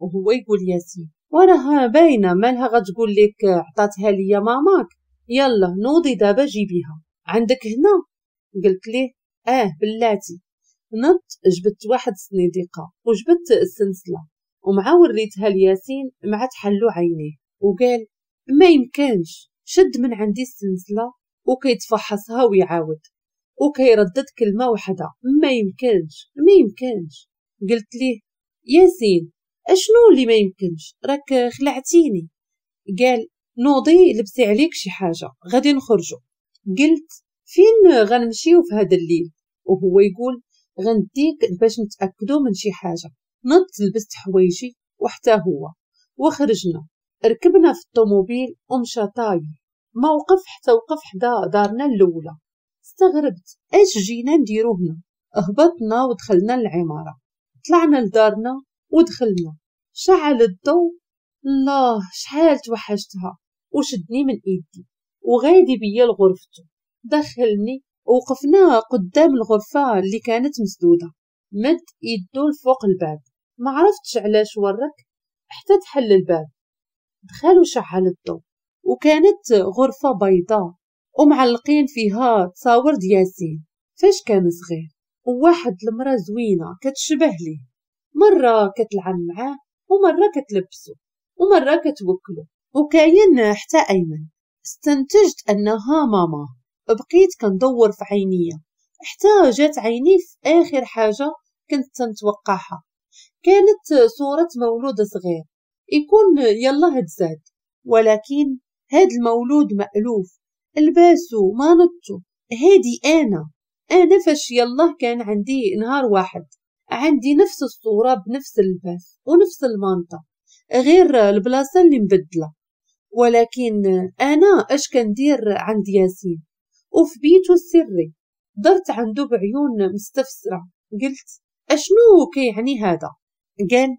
وهو يقول ياسين وراها باينة مالها غتقول لك عطاتها ليا ماماك يلا نوضي دابا جيبيها عندك هنا قلت ليه اه بلاتي نط جبت واحد الصنيديقة وجبت السلسلة ومعا وريتها لياسين مع تحلو عينيه وقال ما يمكنش شد من عندي السلسلة وكيتفحصها ويعاود وكيردد كلمة واحدة ما يمكنش ما يمكنش قلت ليه ياسين اشنو اللي ما يمكنش راك خلعتيني قال نوضي لبسي عليك شي حاجة غادي نخرجو قلت فين غنمشيو في هذا الليل وهو يقول غنديك باش نتأكدو من شي حاجة نط لبست حوايجي وحتى هو وخرجنا ركبنا في الطوموبيل طاي ما وقف حتى وقف حدا دارنا الأولى استغربت اش جينا نديرو هنا هبطنا ودخلنا العمارة طلعنا لدارنا ودخلنا شعل الضو الله شحال توحشتها وشدني من ايدي وغادي بيا لغرفتو دخلني وقفنا قدام الغرفة اللي كانت مسدودة مد يدو لفوق الباب ما عرفتش علاش ورك حتى تحل الباب دخل وشعل الضوء وكانت غرفة بيضاء ومعلقين فيها تصاور ياسين فاش كان صغير وواحد المرأة زوينة كتشبه ليه مرة كتلعب معاه ومرة كتلبسو ومرة كتوكلو وكاين حتى أيمن استنتجت أنها ماما بقيت كندور في عينيه حتى جات عيني في آخر حاجة كنت نتوقعها كانت صورة مولود صغير يكون يلا هتزاد ولكن هاد المولود مألوف لباسو نطو هادي أنا أنا فاش يلا كان عندي نهار واحد عندي نفس الصورة بنفس اللباس ونفس المانطة غير البلاصة اللي مبدلة ولكن أنا أش كندير عند ياسين وفي بيته السري درت عنده بعيون مستفسرة قلت أشنو كيعني هذا قال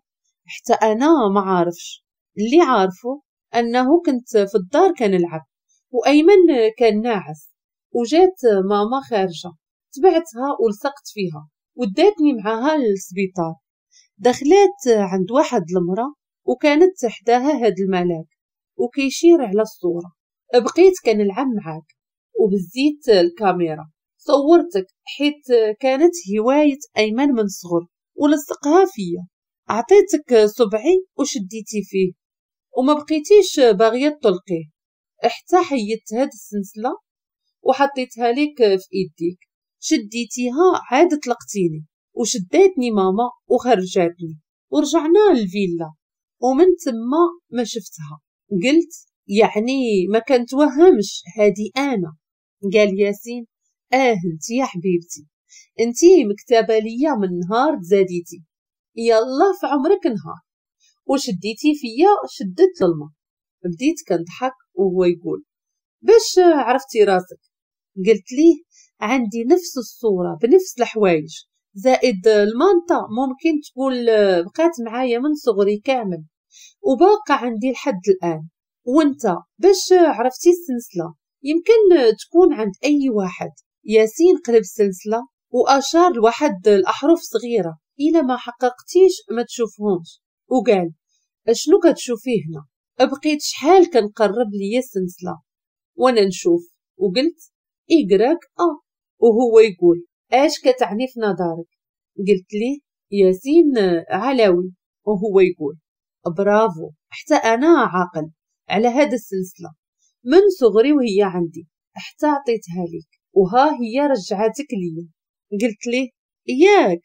حتى أنا ما عارفش اللي عارفه أنه كنت في الدار كنلعب وأيمن كان ناعس وجات ماما خارجة تبعتها ولصقت فيها وداتني معاها للسبيطار دخلت عند واحد المرأة وكانت تحداها هاد الملاك وكيشير على الصورة بقيت كنلعب معاك وهزيت الكاميرا صورتك حيت كانت هواية أيمن من صغر ولصقها فيا عطيتك صبعي وشديتي فيه وما بقيتيش باغية تطلقيه حتى حيدت هاد السلسلة وحطيتها ليك في إيديك شديتيها عاد طلقتيني وشديتني ماما وخرجتني ورجعنا للفيلا ومن تما ما شفتها قلت يعني ما وهمش هادي أنا قال ياسين آه انت يا حبيبتي انت مكتبة ليا من نهار تزاديتي يلا في عمرك نهار وشديتي فيا شدت الماء بديت كنضحك وهو يقول باش عرفتي راسك قلت لي عندي نفس الصورة بنفس الحوايج زائد المانطا ممكن تقول بقات معايا من صغري كامل وباقى عندي لحد الآن وانت باش عرفتي السلسلة يمكن تكون عند أي واحد ياسين قلب السلسلة وأشار لواحد الأحرف صغيرة الا ما حققتيش ما تشوفهمش وقال اشنو كتشوفي هنا بقيت شحال كنقرب ليا السلسله وانا نشوف وقلت يقراك اه وهو يقول اش كتعني في نظرك قلت لي ياسين آه، علوي وهو يقول برافو حتى انا عاقل على هذا السلسله من صغري وهي عندي حتى عطيتها ليك وها هي رجعتك ليا قلت لي ياك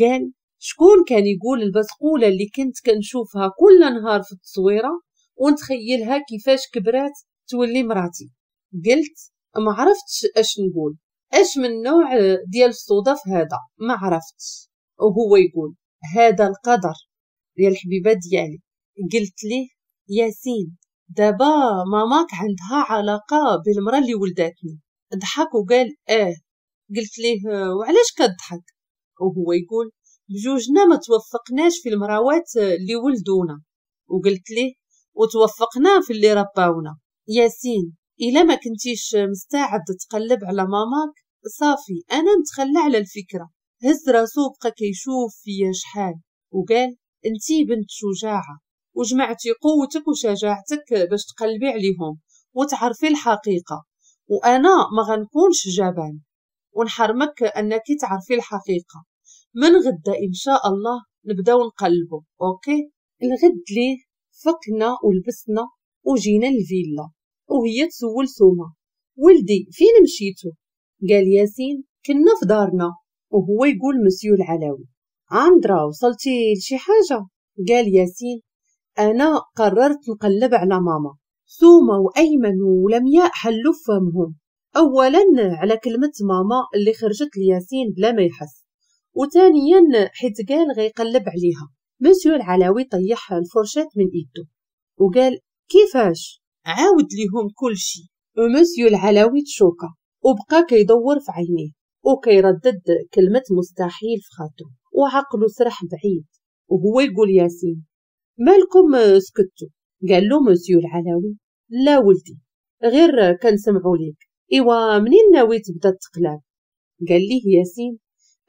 قال شكون كان يقول البسقولة اللي كنت كنشوفها كل نهار في التصويرة ونتخيلها كيفاش كبرات تولي مراتي قلت ما عرفتش اش نقول اش من نوع ديال الصدف هذا ما عرفتش وهو يقول هذا القدر يا الحبيبة ديالي قلت ليه ياسين دابا ماماك عندها علاقة بالمرة اللي ولداتني ضحك وقال اه قلت ليه آه، وعلاش كضحك وهو يقول بجوجنا ما توفقناش في المراوات اللي ولدونا وقلت ليه وتوفقنا في اللي رباونا ياسين إلا ما كنتيش مستعد تقلب على ماماك صافي أنا نتخلى على الفكرة هز راسو بقى كيشوف فيا شحال وقال انتي بنت شجاعة وجمعتي قوتك وشجاعتك باش تقلبي عليهم وتعرفي الحقيقة وأنا ما غنكونش جبان ونحرمك أنك تعرفي الحقيقة من غدا إن شاء الله نبداو نقلبو أوكي الغد ليه فقنا ولبسنا وجينا الفيلا وهي تسول سوما ولدي فين مشيتو قال ياسين كنا في دارنا وهو يقول مسيو العلوي عندرا وصلتي لشي حاجة قال ياسين أنا قررت نقلب على ماما سوما وأيمن ولمياء حلوا فمهم أولا على كلمة ماما اللي خرجت لياسين بلا ما يحس وثانيا حيت قال غيقلب عليها مسيو العلاوي طيح الفرشاة من إيدو وقال كيفاش عاود ليهم كل شي ومسيو العلاوي تشوكا وبقى كيدور في عينيه وكيردد كلمة مستحيل في خاطره وعقله سرح بعيد وهو يقول ياسين مالكم سكتوا قال له مسيو العلاوي لا ولدي غير كنسمعوا ليك ايوا منين ناوي تبدا التقلاب قال ليه ياسين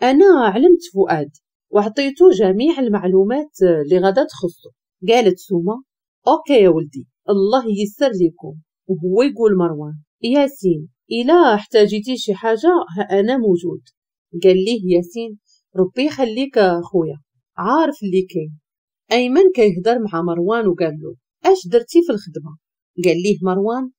أنا علمت فؤاد وعطيته جميع المعلومات اللي غدا تخصه قالت سوما أوكي يا ولدي الله ييسر لكم وهو يقول مروان ياسين إلا احتاجتي شي حاجة ها أنا موجود قال ليه ياسين ربي يخليك خويا عارف اللي كاين أيمن كيهضر مع مروان وقال له أش درتي في الخدمة قال ليه مروان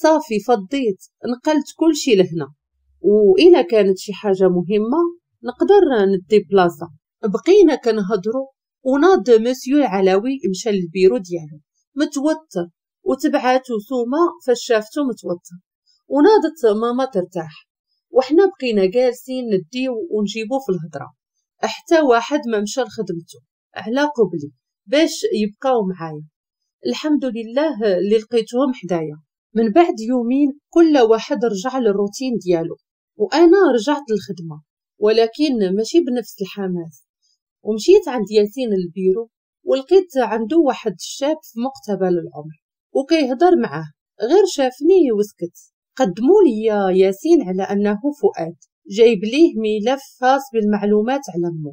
صافي فضيت نقلت كل شي لهنا وإلا كانت شي حاجة مهمة نقدر ندي بلاصه بقينا كنهضرو وناض مسيو العلوي مشى للبيرو ديالو متوتر وتبعاتو سوما فاش شافتو متوتر وناضت ماما ترتاح وحنا بقينا جالسين نديو ونجيبو في الهضره حتى واحد ما مشى لخدمتو على قبلي باش يبقاو معايا الحمد لله اللي لقيتهم حدايا من بعد يومين كل واحد رجع للروتين ديالو وانا رجعت للخدمه ولكن ماشي بنفس الحماس ومشيت عند ياسين البيرو ولقيت عنده واحد الشاب في مقتبل العمر وكيهضر معاه غير شافني وسكت قدموا لي ياسين على أنه فؤاد جايب ليه ملف خاص بالمعلومات على أمه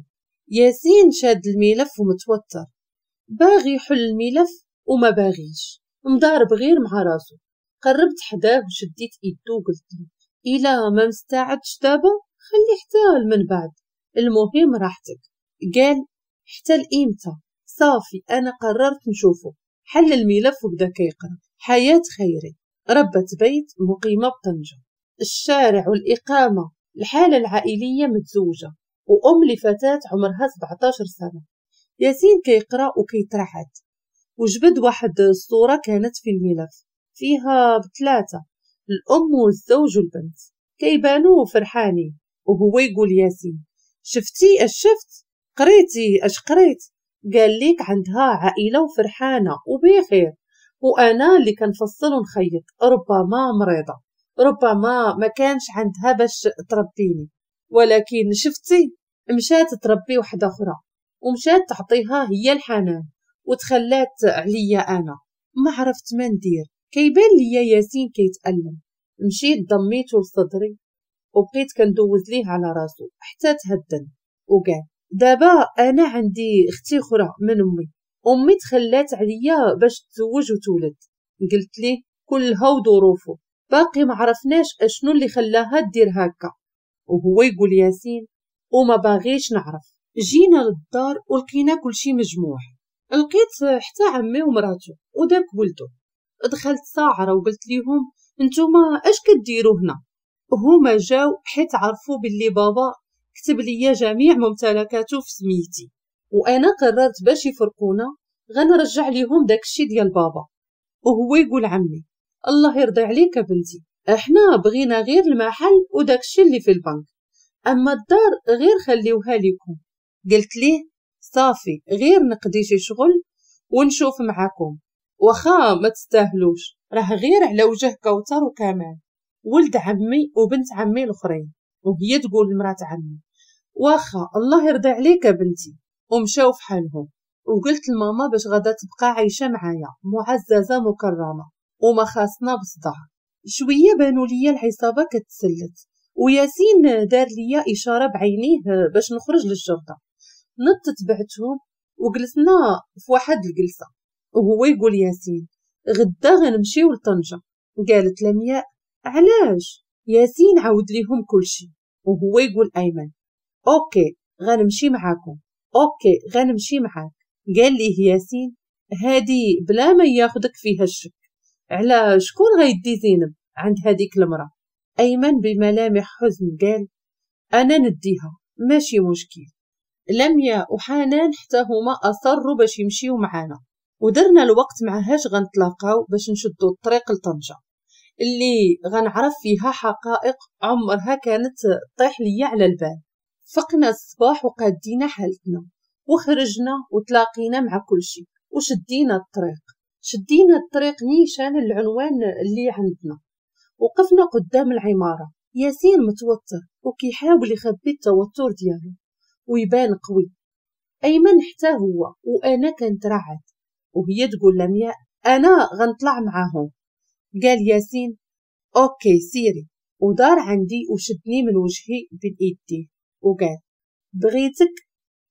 ياسين شاد الملف ومتوتر باغي يحل الملف وما باغيش مضارب غير مع راسو قربت حداه وشديت ايدو وقلت له إلا ما مستعدش دابا خلي حتى من بعد المهم راحتك قال حتى الإمتى صافي أنا قررت نشوفه حل الملف وبدا كيقرا حياة خيري ربة بيت مقيمة بطنجة الشارع والإقامة الحالة العائلية متزوجة وأم لفتاة عمرها 17 سنة ياسين كيقرا وكيترعد وجبد واحد الصورة كانت في الملف فيها بثلاثة الأم والزوج والبنت كيبانو فرحانين وهو يقول ياسين شفتي اش شفت قريتي اش قريت قال ليك عندها عائله وفرحانه وبخير وانا اللي كنفصل ونخيط ربما مريضه ربما ما كانش عندها باش تربيني ولكن شفتي مشات تربي وحده اخرى ومشات تعطيها هي الحنان وتخلات عليا انا ما عرفت ما ندير كيبان ليا ياسين كيتالم مشيت ضميته لصدري وبقيت كندوز ليه على راسو حتى تهدن وقال دابا انا عندي اختي اخرى من امي امي تخلات عليا باش تزوج وتولد قلت ليه كلها وظروفه باقي ما عرفناش اشنو اللي خلاها دير هكا وهو يقول ياسين وما باغيش نعرف جينا للدار ولقينا كلشي مجموع لقيت حتى عمي ومراته وداك ولده دخلت ساعرة وقلت ليهم انتوما اش كديروا هنا هما جاو حيت عرفوا باللي بابا كتب ليا جميع ممتلكاته في سميتي وانا قررت باش يفرقونا غنرجع ليهم داكشي ديال بابا وهو يقول عمي الله يرضي عليك بنتي احنا بغينا غير المحل وداكشي اللي في البنك اما الدار غير خليوها لكم قلت ليه صافي غير نقضي شي شغل ونشوف معاكم وخا ما تستاهلوش راه غير على وجه كوثر وكمال ولد عمي وبنت عمي الاخرين وهي تقول لمرات عمي واخا الله يرضي عليك بنتي ومشاو في حالهم وقلت لماما باش غادا تبقى عايشة معايا معززة مكرمة وما خاصنا بصداع شوية بانوا ليا العصابة كتسلت وياسين دار ليا إشارة بعينيه باش نخرج للشرطة نطت بعتهم وجلسنا في واحد الجلسة وهو يقول ياسين غدا غنمشيو لطنجة قالت لمياء علاش ياسين عاود ليهم كلشي وهو يقول ايمن اوكي غنمشي معاكم اوكي غنمشي معاك قال ليه ياسين هادي بلا ما ياخدك فيها الشك على شكون غيدي زينب عند هاديك المراه ايمن بملامح حزن قال انا نديها ماشي مشكل لميا وحنان حتى هما اصروا باش يمشيو معانا ودرنا الوقت مع هاش غنتلاقاو باش نشدو الطريق لطنجه اللي غنعرف فيها حقائق عمرها كانت طيح ليا على البال فقنا الصباح وقادينا حالتنا وخرجنا وتلاقينا مع كل شيء وشدينا الطريق شدينا الطريق نيشان العنوان اللي عندنا وقفنا قدام العمارة ياسين متوتر وكيحاول يخبي التوتر ديالو ويبان قوي أيمن حتى هو وأنا كنترعد وهي تقول لمياء أنا غنطلع معاهم قال ياسين أوكي سيري ودار عندي وشدني من وجهي بالإيديه وقال بغيتك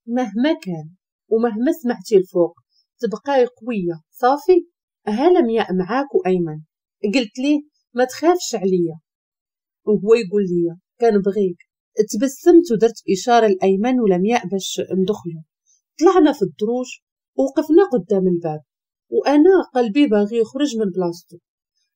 مهما كان ومهما سمعتي الفوق تبقاي قوية صافي هلم يا معاك وأيمن قلت لي ما تخافش عليا وهو يقول لي كان بغيك تبسمت ودرت إشارة لأيمن ولمياء باش ندخله طلعنا في الدروج وقفنا قدام الباب وأنا قلبي باغي يخرج من بلاصتو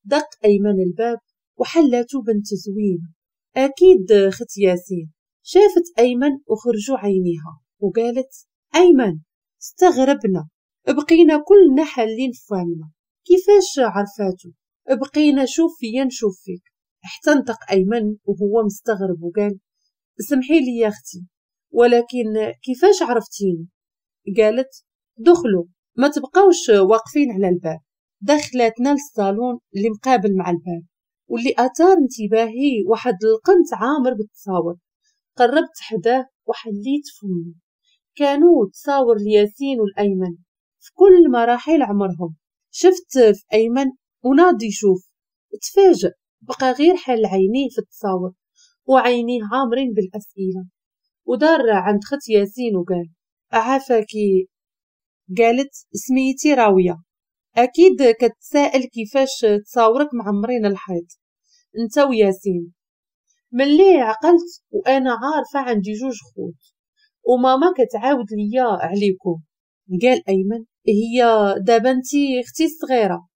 دق أيمن الباب وحلته بنت زوين أكيد خت ياسين شافت أيمن وخرجوا عينيها وقالت أيمن استغربنا بقينا كلنا حالين فهمنا كيفاش عرفاتو بقينا شوف فيا نشوف فيك حتى نطق أيمن وهو مستغرب وقال سمحي لي يا أختي ولكن كيفاش عرفتيني قالت دخلوا ما تبقاوش واقفين على الباب دخلتنا للصالون اللي مقابل مع الباب واللي أثار انتباهي واحد القنت عامر بالتصاور قربت حداه وحليت فمي كانوا تصاور الياسين والأيمن في كل مراحل عمرهم شفت في أيمن وناض يشوف تفاجأ بقى غير حل عينيه في التصاور وعينيه عامرين بالأسئلة ودار عند خت ياسين وقال عافاكي قالت سميتي راوية اكيد كتسائل كيفاش تصاورك معمرين الحيط انت وياسين ملي عقلت وانا عارفه عندي جوج خوت وماما كتعاود ليا عليكم قال ايمن هي دابا انتي اختي الصغيره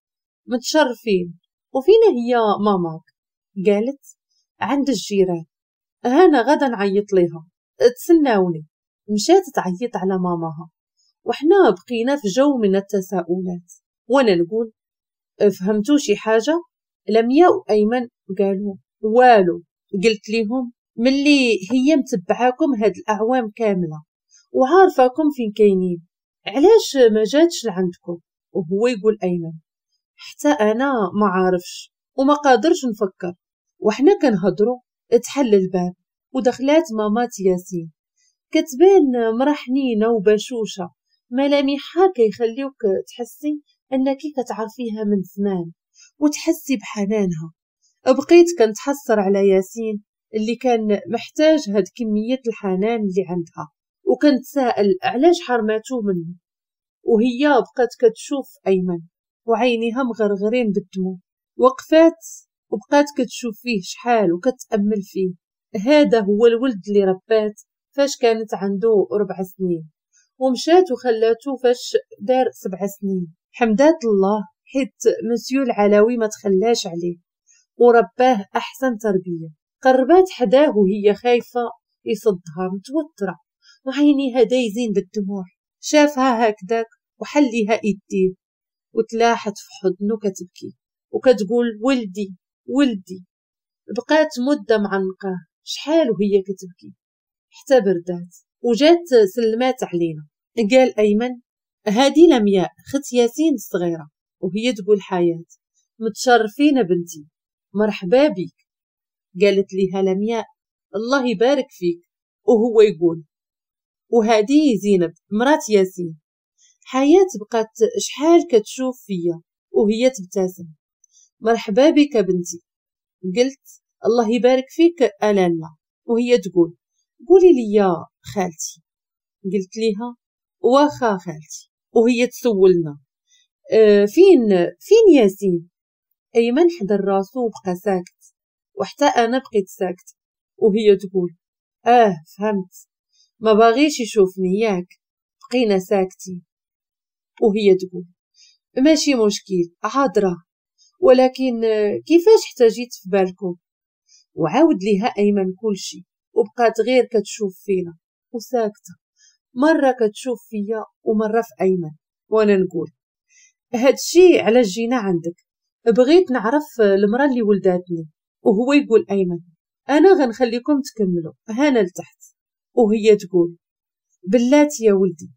متشرفين وفينا هي ماماك قالت عند الجيران هانا غدا نعيط ليها تسناوني مشات تعيط على ماماها وحنا بقينا في جو من التساؤلات وانا نقول فهمتوا شي حاجه ياو ايمن قالوا والو قلت ليهم ملي هي متبعاكم هاد الاعوام كامله وعارفاكم فين كاينين علاش ما جاتش لعندكم وهو يقول ايمن حتى انا ما عارفش وما قادرش نفكر وحنا كنهضروا تحل الباب ودخلات ماما ياسين كتبان مرحنينه وبشوشه ملامحها كيخليوك تحسي أنك كتعرفيها من زمان وتحسي بحنانها بقيت كنتحسر على ياسين اللي كان محتاج هاد كمية الحنان اللي عندها سائل علاش حرماتو منه وهي بقات كتشوف أيمن وعينيها مغرغرين بالدموع وقفات وبقات كتشوف فيه شحال وكتأمل فيه هذا هو الولد اللي ربات فاش كانت عنده ربع سنين ومشات وخلاتو فاش دار سبع سنين حمدات الله حيت مسيو العلوي ما تخلاش عليه ورباه أحسن تربية قربات حداه وهي خايفة يصدها متوترة وعينيها دايزين بالدموع شافها هكذاك وحليها إيديه وتلاحت في حضنه كتبكي وكتقول ولدي ولدي بقات مدة معنقاه شحال وهي كتبكي حتى بردات وجات سلمات علينا قال أيمن هادي لمياء خت ياسين الصغيرة وهي تقول حياة متشرفين بنتي مرحبا بيك قالت ليها لمياء الله يبارك فيك وهو يقول وهادي زينب مرات ياسين حياة بقات شحال كتشوف فيا وهي تبتسم مرحبا بك بنتي قلت الله يبارك فيك ألالا وهي تقول قولي لي يا خالتي قلت ليها واخا خالتي وهي تسولنا آه فين فين ياسين ايمن حضر راسو وبقى ساكت وحتى انا بقيت ساكت وهي تقول اه فهمت ما باغيش يشوفني ياك بقينا ساكتين وهي تقول ماشي مشكل عادرة ولكن آه، كيفاش احتاجيت في بالكم وعاود ليها ايمن كل شي وبقات غير كتشوف فينا وساكته مرة كتشوف فيا ومرة في أيمن وأنا نقول هادشي على جينا عندك بغيت نعرف المرأة اللي ولداتني وهو يقول أيمن أنا غنخليكم تكملوا هنا لتحت وهي تقول بلات يا ولدي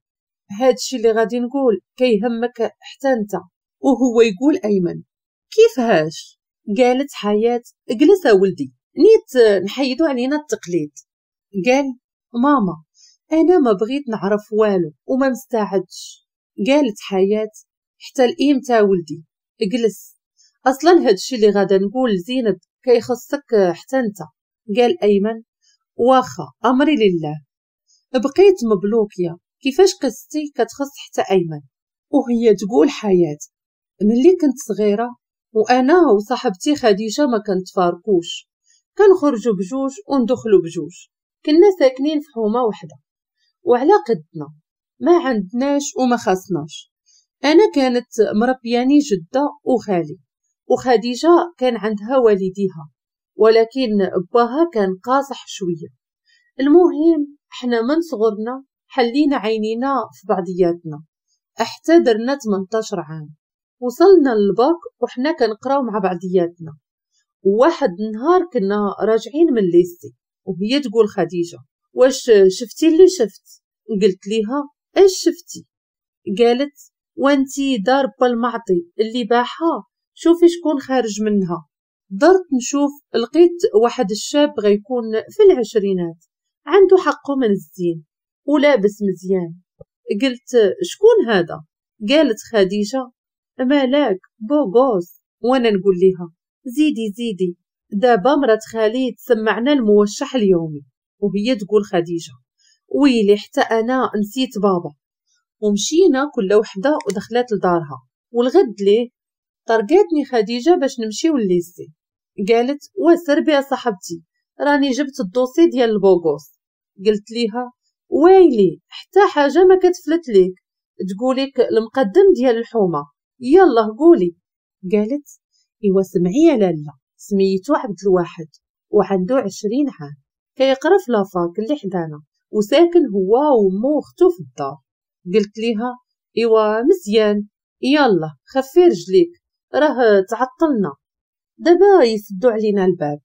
هادشي اللي غادي نقول كيهمك حتى انت وهو يقول أيمن هاش؟ قالت حياة يا ولدي نيت نحيدو علينا التقليد قال ماما أنا ما بغيت نعرف والو وما مستعدش قالت حياة حتى الإمتى ولدي اجلس أصلا هادشي اللي غادا نقول زينب كيخصك حتى انت قال أيمن واخا أمري لله بقيت مبلوكيا كيفاش قصتي كتخص حتى أيمن وهي تقول حياة ملي كنت صغيرة وأنا وصاحبتي خديجة ما كنتفارقوش كنخرجوا بجوج وندخلوا بجوج كنا ساكنين في حومة وحدة وعلى قدنا ما عندناش وما خاصناش انا كانت مربياني جده وخالي وخديجه كان عندها والديها ولكن باها كان قاصح شويه المهم احنا من صغرنا حلينا عينينا في بعضياتنا حتى درنا 18 عام وصلنا للباك وحنا كنقراو مع بعضياتنا واحد النهار كنا راجعين من ليستي وهي تقول خديجه واش شفتي اللي شفت قلت ليها اش شفتي قالت وانتي دار بالمعطي اللي باحها شوفي شكون خارج منها درت نشوف لقيت واحد الشاب غيكون في العشرينات عنده حقه من الزين ولابس مزيان قلت شكون هذا قالت خديجة مالك بوغوس وانا نقول لها زيدي زيدي دابا مرات خالي تسمعنا الموشح اليومي وهي تقول خديجة ويلي حتى أنا نسيت بابا ومشينا كل وحدة ودخلت لدارها والغد ليه طرقتني خديجة باش نمشيو لليسي قالت وسر بيا صاحبتي راني جبت الدوسي ديال البوغوس قلت ليها ويلي حتى حاجة ما كتفلت ليك تقولك المقدم ديال الحومة يلا قولي قالت إوا سمعي يا لالا سميتو عبد الواحد وعندو عشرين عام كيقرا في لافاك اللي حدانا وساكن هو ومو اختو في الدار قلت ليها ايوا مزيان يلا خفي رجليك راه تعطلنا دابا يسدو علينا الباب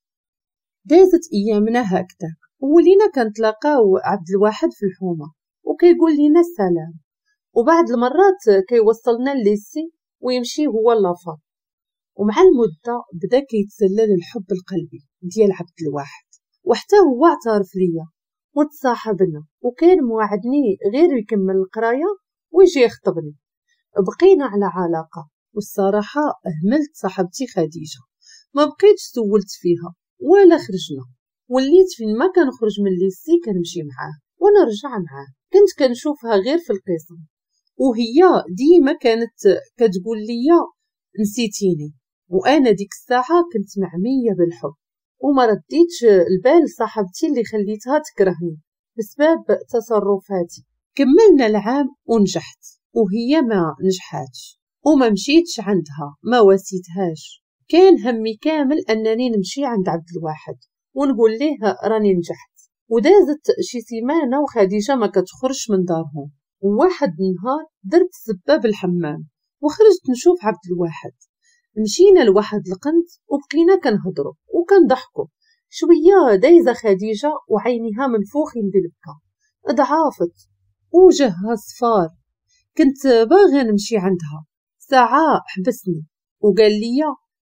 دازت ايامنا هكذا ولينا كنتلاقاو عبد الواحد في الحومه وكيقول لينا السلام وبعد المرات كيوصلنا لليسي ويمشي هو لافاك ومع المده بدا كيتسلل الحب القلبي ديال عبد الواحد وحتى هو اعترف ليا وتصاحبنا وكان موعدني غير يكمل القرايه ويجي يخطبني بقينا على علاقه والصراحه اهملت صاحبتي خديجه ما بقيتش سولت فيها ولا خرجنا وليت فين ما كنخرج من ليسي كنمشي معاه ونرجع معاه كنت كنشوفها غير في القسم وهي ديما كانت كتقول لي نسيتيني وانا ديك الساعه كنت معميه بالحب وما رديتش البال صاحبتي اللي خليتها تكرهني بسبب تصرفاتي كملنا العام ونجحت وهي ما نجحاتش وما مشيتش عندها ما واسيتهاش كان همي كامل أنني نمشي عند عبد الواحد ونقول ليه راني نجحت ودازت شي سيمانة وخديجة ما كتخرجش من دارهم وواحد النهار درت سبة بالحمام وخرجت نشوف عبد الواحد مشينا لواحد القند وبقينا كنهضروا وكنضحكوا شويه دايزه خديجه وعينيها منفوخين بالبكا ضعافت وجهها صفار كنت باغا نمشي عندها ساعة حبسني وقال لي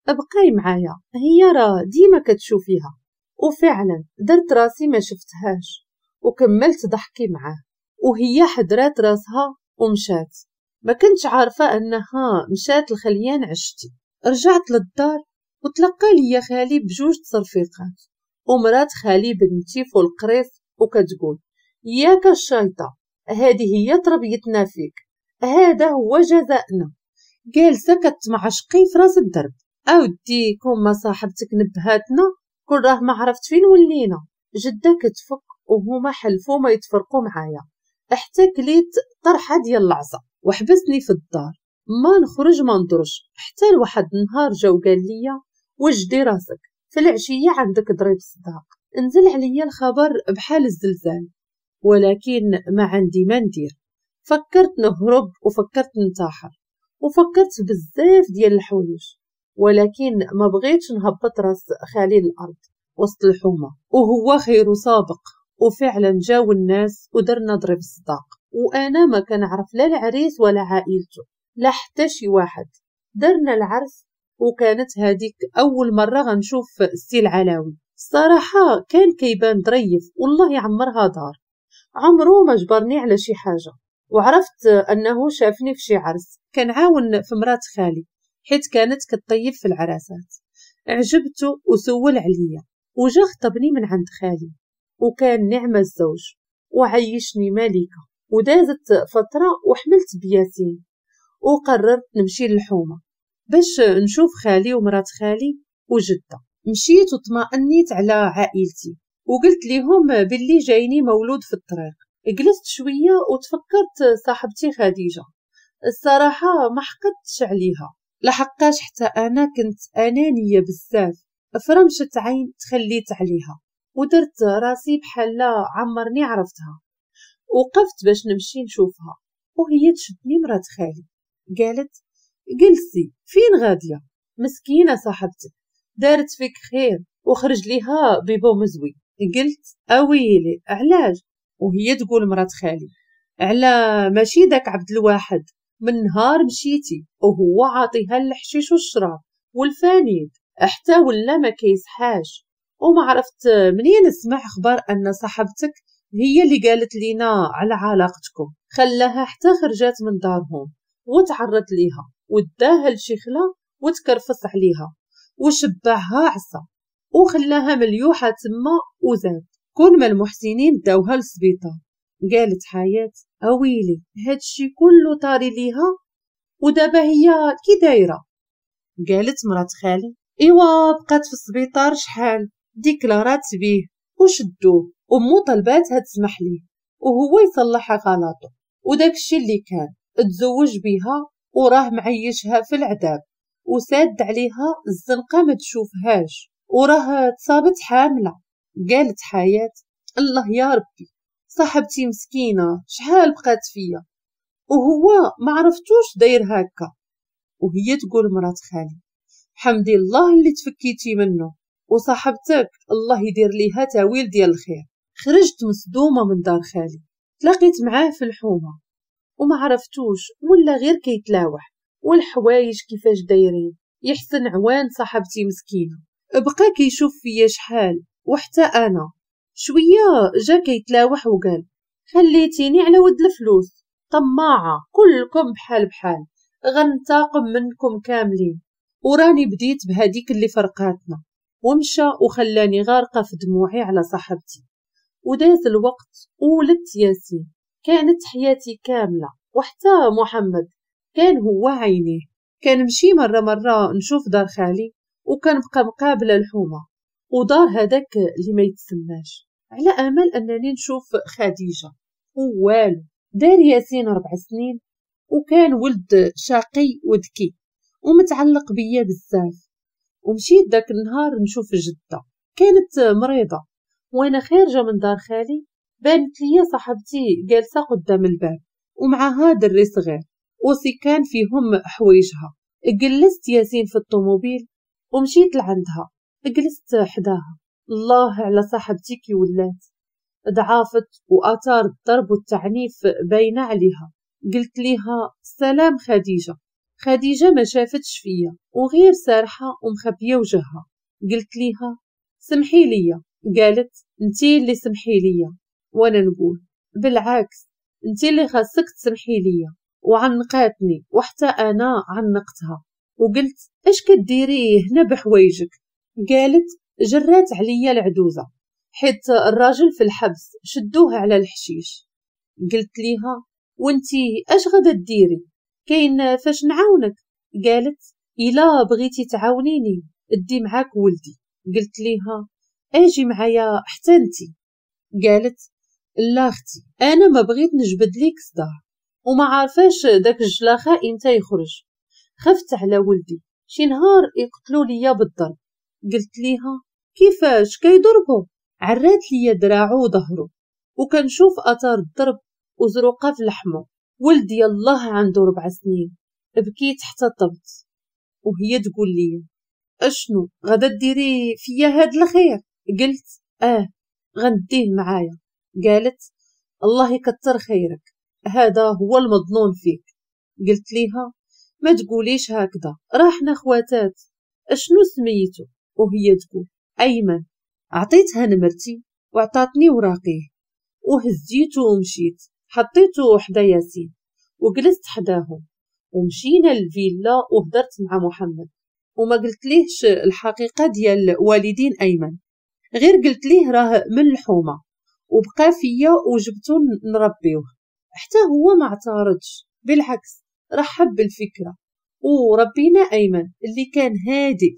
ابقاي معايا هي راه ديما كتشوفيها وفعلا درت راسي ما شفتهاش وكملت ضحكي معاه وهي حضرات راسها ومشات ما كنتش عارفة أنها مشات لخليان عشتي رجعت للدار وتلقى لي خالي بجوج تصرفيقات ومرات خالي بنتي فوق القريص وكتقول ياك الشيطة هذه هي تربيتنا فيك هذا هو جزائنا مع كتمعشقي في راس الدرب أودي كون ما صاحبتك نبهاتنا كون راه ما عرفت فين ولينا جدة كتفك وهما حلفوا ما يتفرقوا معايا احتكليت طرحة ديال العصا وحبسني في الدار ما نخرج ما نضرش حتى لواحد النهار جا وقال ليا وجدي راسك في العشيه عندك ضريب صداق نزل عليا الخبر بحال الزلزال ولكن ما عندي ما ندير فكرت نهرب وفكرت ننتحر وفكرت بزاف ديال الحوايج ولكن ما بغيتش نهبط راس خالي الارض وسط الحومه وهو خير سابق وفعلا جاو الناس ودرنا ضرب الصداق وانا ما كنعرف لا العريس ولا عائلته لا حتى شي واحد درنا العرس وكانت هاديك أول مرة غنشوف السي العلاوي الصراحة كان كيبان ظريف والله يعمرها دار عمرو ما جبرني على شي حاجة وعرفت أنه شافني في شي عرس كنعاون في مرات خالي حيت كانت كطيب في العراسات عجبته وسول عليا وجا خطبني من عند خالي وكان نعمة الزوج وعيشني ملكة ودازت فترة وحملت بياسين وقررت نمشي للحومة باش نشوف خالي ومرات خالي وجدة مشيت وطمأنيت على عائلتي وقلت لهم باللي جايني مولود في الطريق جلست شوية وتفكرت صاحبتي خديجة الصراحة ما حقدتش عليها لحقاش حتى أنا كنت أنانية بزاف فرمشت عين تخليت عليها ودرت راسي بحال عمرني عرفتها وقفت باش نمشي نشوفها وهي تشدني مرات خالي قالت جلسي فين غادية مسكينة صاحبتك دارت فيك خير وخرج ليها بيبو مزوي قلت اويلي علاش وهي تقول مرات خالي على ماشي داك عبد الواحد من نهار مشيتي وهو عاطيها الحشيش والشراب والفانيد حتى ولا ما كيصحاش وما عرفت منين نسمع اخبار ان صاحبتك هي اللي قالت لينا على علاقتكم خلاها حتى خرجات من دارهم وتعرض ليها وداها لشيخلة وتكرفص عليها وشبعها عصا وخلاها مليوحة تما وزاد كل ما المحسنين داوها للسبيطار قالت حياة أويلي هادشي كله طاري ليها ودابا هي كي دايرة قالت مرات خالي إيوا بقات في السبيطار شحال ديكلارات بيه وشدوه ومو طلباتها تسمح ليه وهو يصلحها غلطه وداكشي اللي كان تزوج بها وراه معيشها في العذاب وساد عليها الزنقة ما تشوفهاش وراه تصابت حاملة قالت حياة الله يا ربي صاحبتي مسكينة شحال بقات فيا وهو ما عرفتوش داير هكا وهي تقول مرات خالي حمدي الله اللي تفكيتي منه وصاحبتك الله يدير ليها تاويل ديال الخير خرجت مصدومة من دار خالي تلاقيت معاه في الحومة وما عرفتوش ولا غير كيتلاوح والحوايج كيفاش دايرين يحسن عوان صاحبتي مسكينة بقى كيشوف فيا شحال وحتى أنا شوية جا كيتلاوح وقال خليتيني على ود الفلوس طماعة كلكم بحال بحال غنتاقم منكم كاملين وراني بديت بهديك اللي فرقاتنا ومشى وخلاني غارقة في دموعي على صاحبتي وداز الوقت وولدت ياسين كانت حياتي كاملة وحتى محمد كان هو عينيه كان مشي مرة مرة نشوف دار خالي بقى مقابلة الحومة ودار هذاك اللي ما يتسماش على أمل أنني نشوف خديجة ووالو دار ياسين أربع سنين وكان ولد شقي وذكي ومتعلق بيا بزاف ومشيت داك النهار نشوف جدة كانت مريضة وانا خارجة من دار خالي بانت لي صاحبتي جالسة قدام الباب ومعها دري صغير كان فيهم حويجها جلست ياسين في الطوموبيل ومشيت لعندها جلست حداها الله على صاحبتي كي ولات ضعافت وآثار الضرب والتعنيف باينة عليها قلت ليها سلام خديجة خديجة ما شافتش فيا وغير سارحة ومخبية وجهها قلت ليها سمحي ليا قالت انتي اللي سمحي ليا وانا نقول بالعكس انت اللي خاصك تسمحي ليا وعنقاتني وحتى انا عنقتها وقلت اش كديري هنا بحوايجك قالت جرات عليا العدوزه حيت الراجل في الحبس شدوه على الحشيش قلت ليها وانتي اش غادا ديري كاين فاش نعاونك قالت الا بغيتي تعاونيني ادي معاك ولدي قلت ليها اجي معايا حتى انتي قالت لا اختي انا ما بغيت نجبد ليك صداع وما عارفاش داك الجلاخه امتى يخرج خفت على ولدي شي نهار يقتلوا ليا بالضرب قلت ليها كيفاش كيضربو عرات ليا دراعو وظهره وكنشوف اثار الضرب وزروقه في لحمه ولدي الله عنده ربع سنين بكيت حتى طبت وهي تقول لي اشنو غدا ديري فيا هاد الخير قلت اه غنديه معايا قالت الله يكتر خيرك هذا هو المظنون فيك قلت ليها ما تقوليش هكذا راحنا خواتات اشنو سميتو وهي تقول ايمن عطيتها نمرتي وعطاتني وراقيه وهزيتو ومشيت حطيتو حدا ياسين وجلست حداهم ومشينا للفيلا وهدرت مع محمد وما قلت ليهش الحقيقة ديال والدين أيمن غير قلت ليه راه من الحومة وبقى فيا وجبتو نربيوه حتى هو ما اعترضش بالعكس رحب بالفكره وربينا ايمن اللي كان هادئ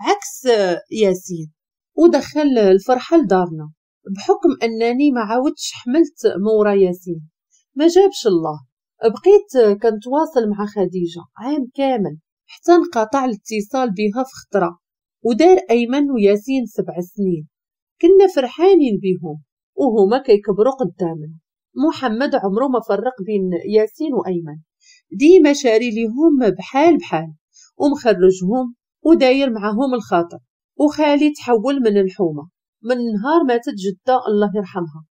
عكس ياسين ودخل الفرحه لدارنا بحكم انني ما عاودتش حملت مورا ياسين ما جابش الله بقيت كنتواصل مع خديجه عام كامل حتى انقطع الاتصال بها في خطره ودار ايمن وياسين سبع سنين كنا فرحانين بهم وهما كيكبروا قدامنا محمد عمره ما فرق بين ياسين وأيمن ديما شاري ليهم بحال بحال ومخرجهم وداير معاهم الخاطر وخالي تحول من الحومة من نهار ماتت جدة الله يرحمها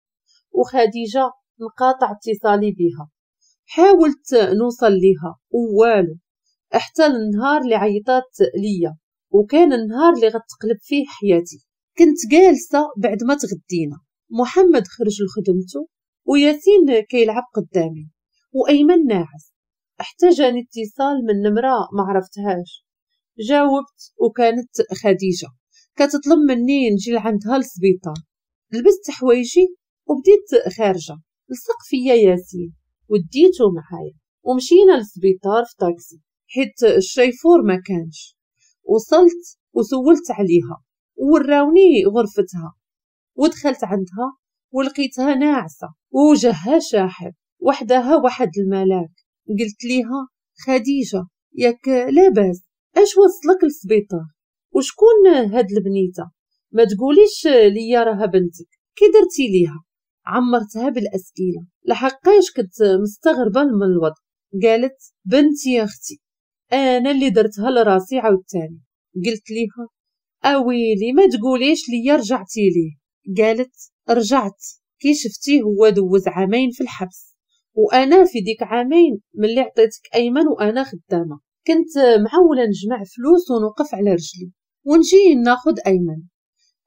وخديجة انقطع اتصالي بها حاولت نوصل ليها ووالو حتى النهار اللي عيطات ليا وكان النهار اللي غتقلب فيه حياتي كنت جالسة بعد ما تغدينا محمد خرج لخدمته وياسين كيلعب قدامي وأيمن ناعس احتاجني اتصال من نمرة ما عرفتهاش جاوبت وكانت خديجة كتطلب مني نجي لعندها للسبيطار لبست حوايجي وبديت خارجة لصق فيا ياسين وديته معايا ومشينا للسبيطار في طاكسي حيت الشيفور ما كانش وصلت وسولت عليها وراوني غرفتها ودخلت عندها ولقيتها ناعسة ووجهها شاحب وحدها واحد الملاك قلت ليها خديجة ياك لاباس اش وصلك للسبيطار وشكون هاد البنيتة ما تقوليش ليا راها بنتك كي درتي ليها عمرتها بالأسئلة لحقاش كنت مستغربة من الوضع قالت بنتي يا أختي أنا اللي درتها لراسي عاوتاني قلت ليها أويلي ما تقوليش ليا رجعتي ليه قالت رجعت كي شفتيه هو دوز عامين في الحبس وانا في ديك عامين ملي عطيتك ايمن وانا خدامه كنت معوله نجمع فلوس ونوقف على رجلي ونجي ناخد ايمن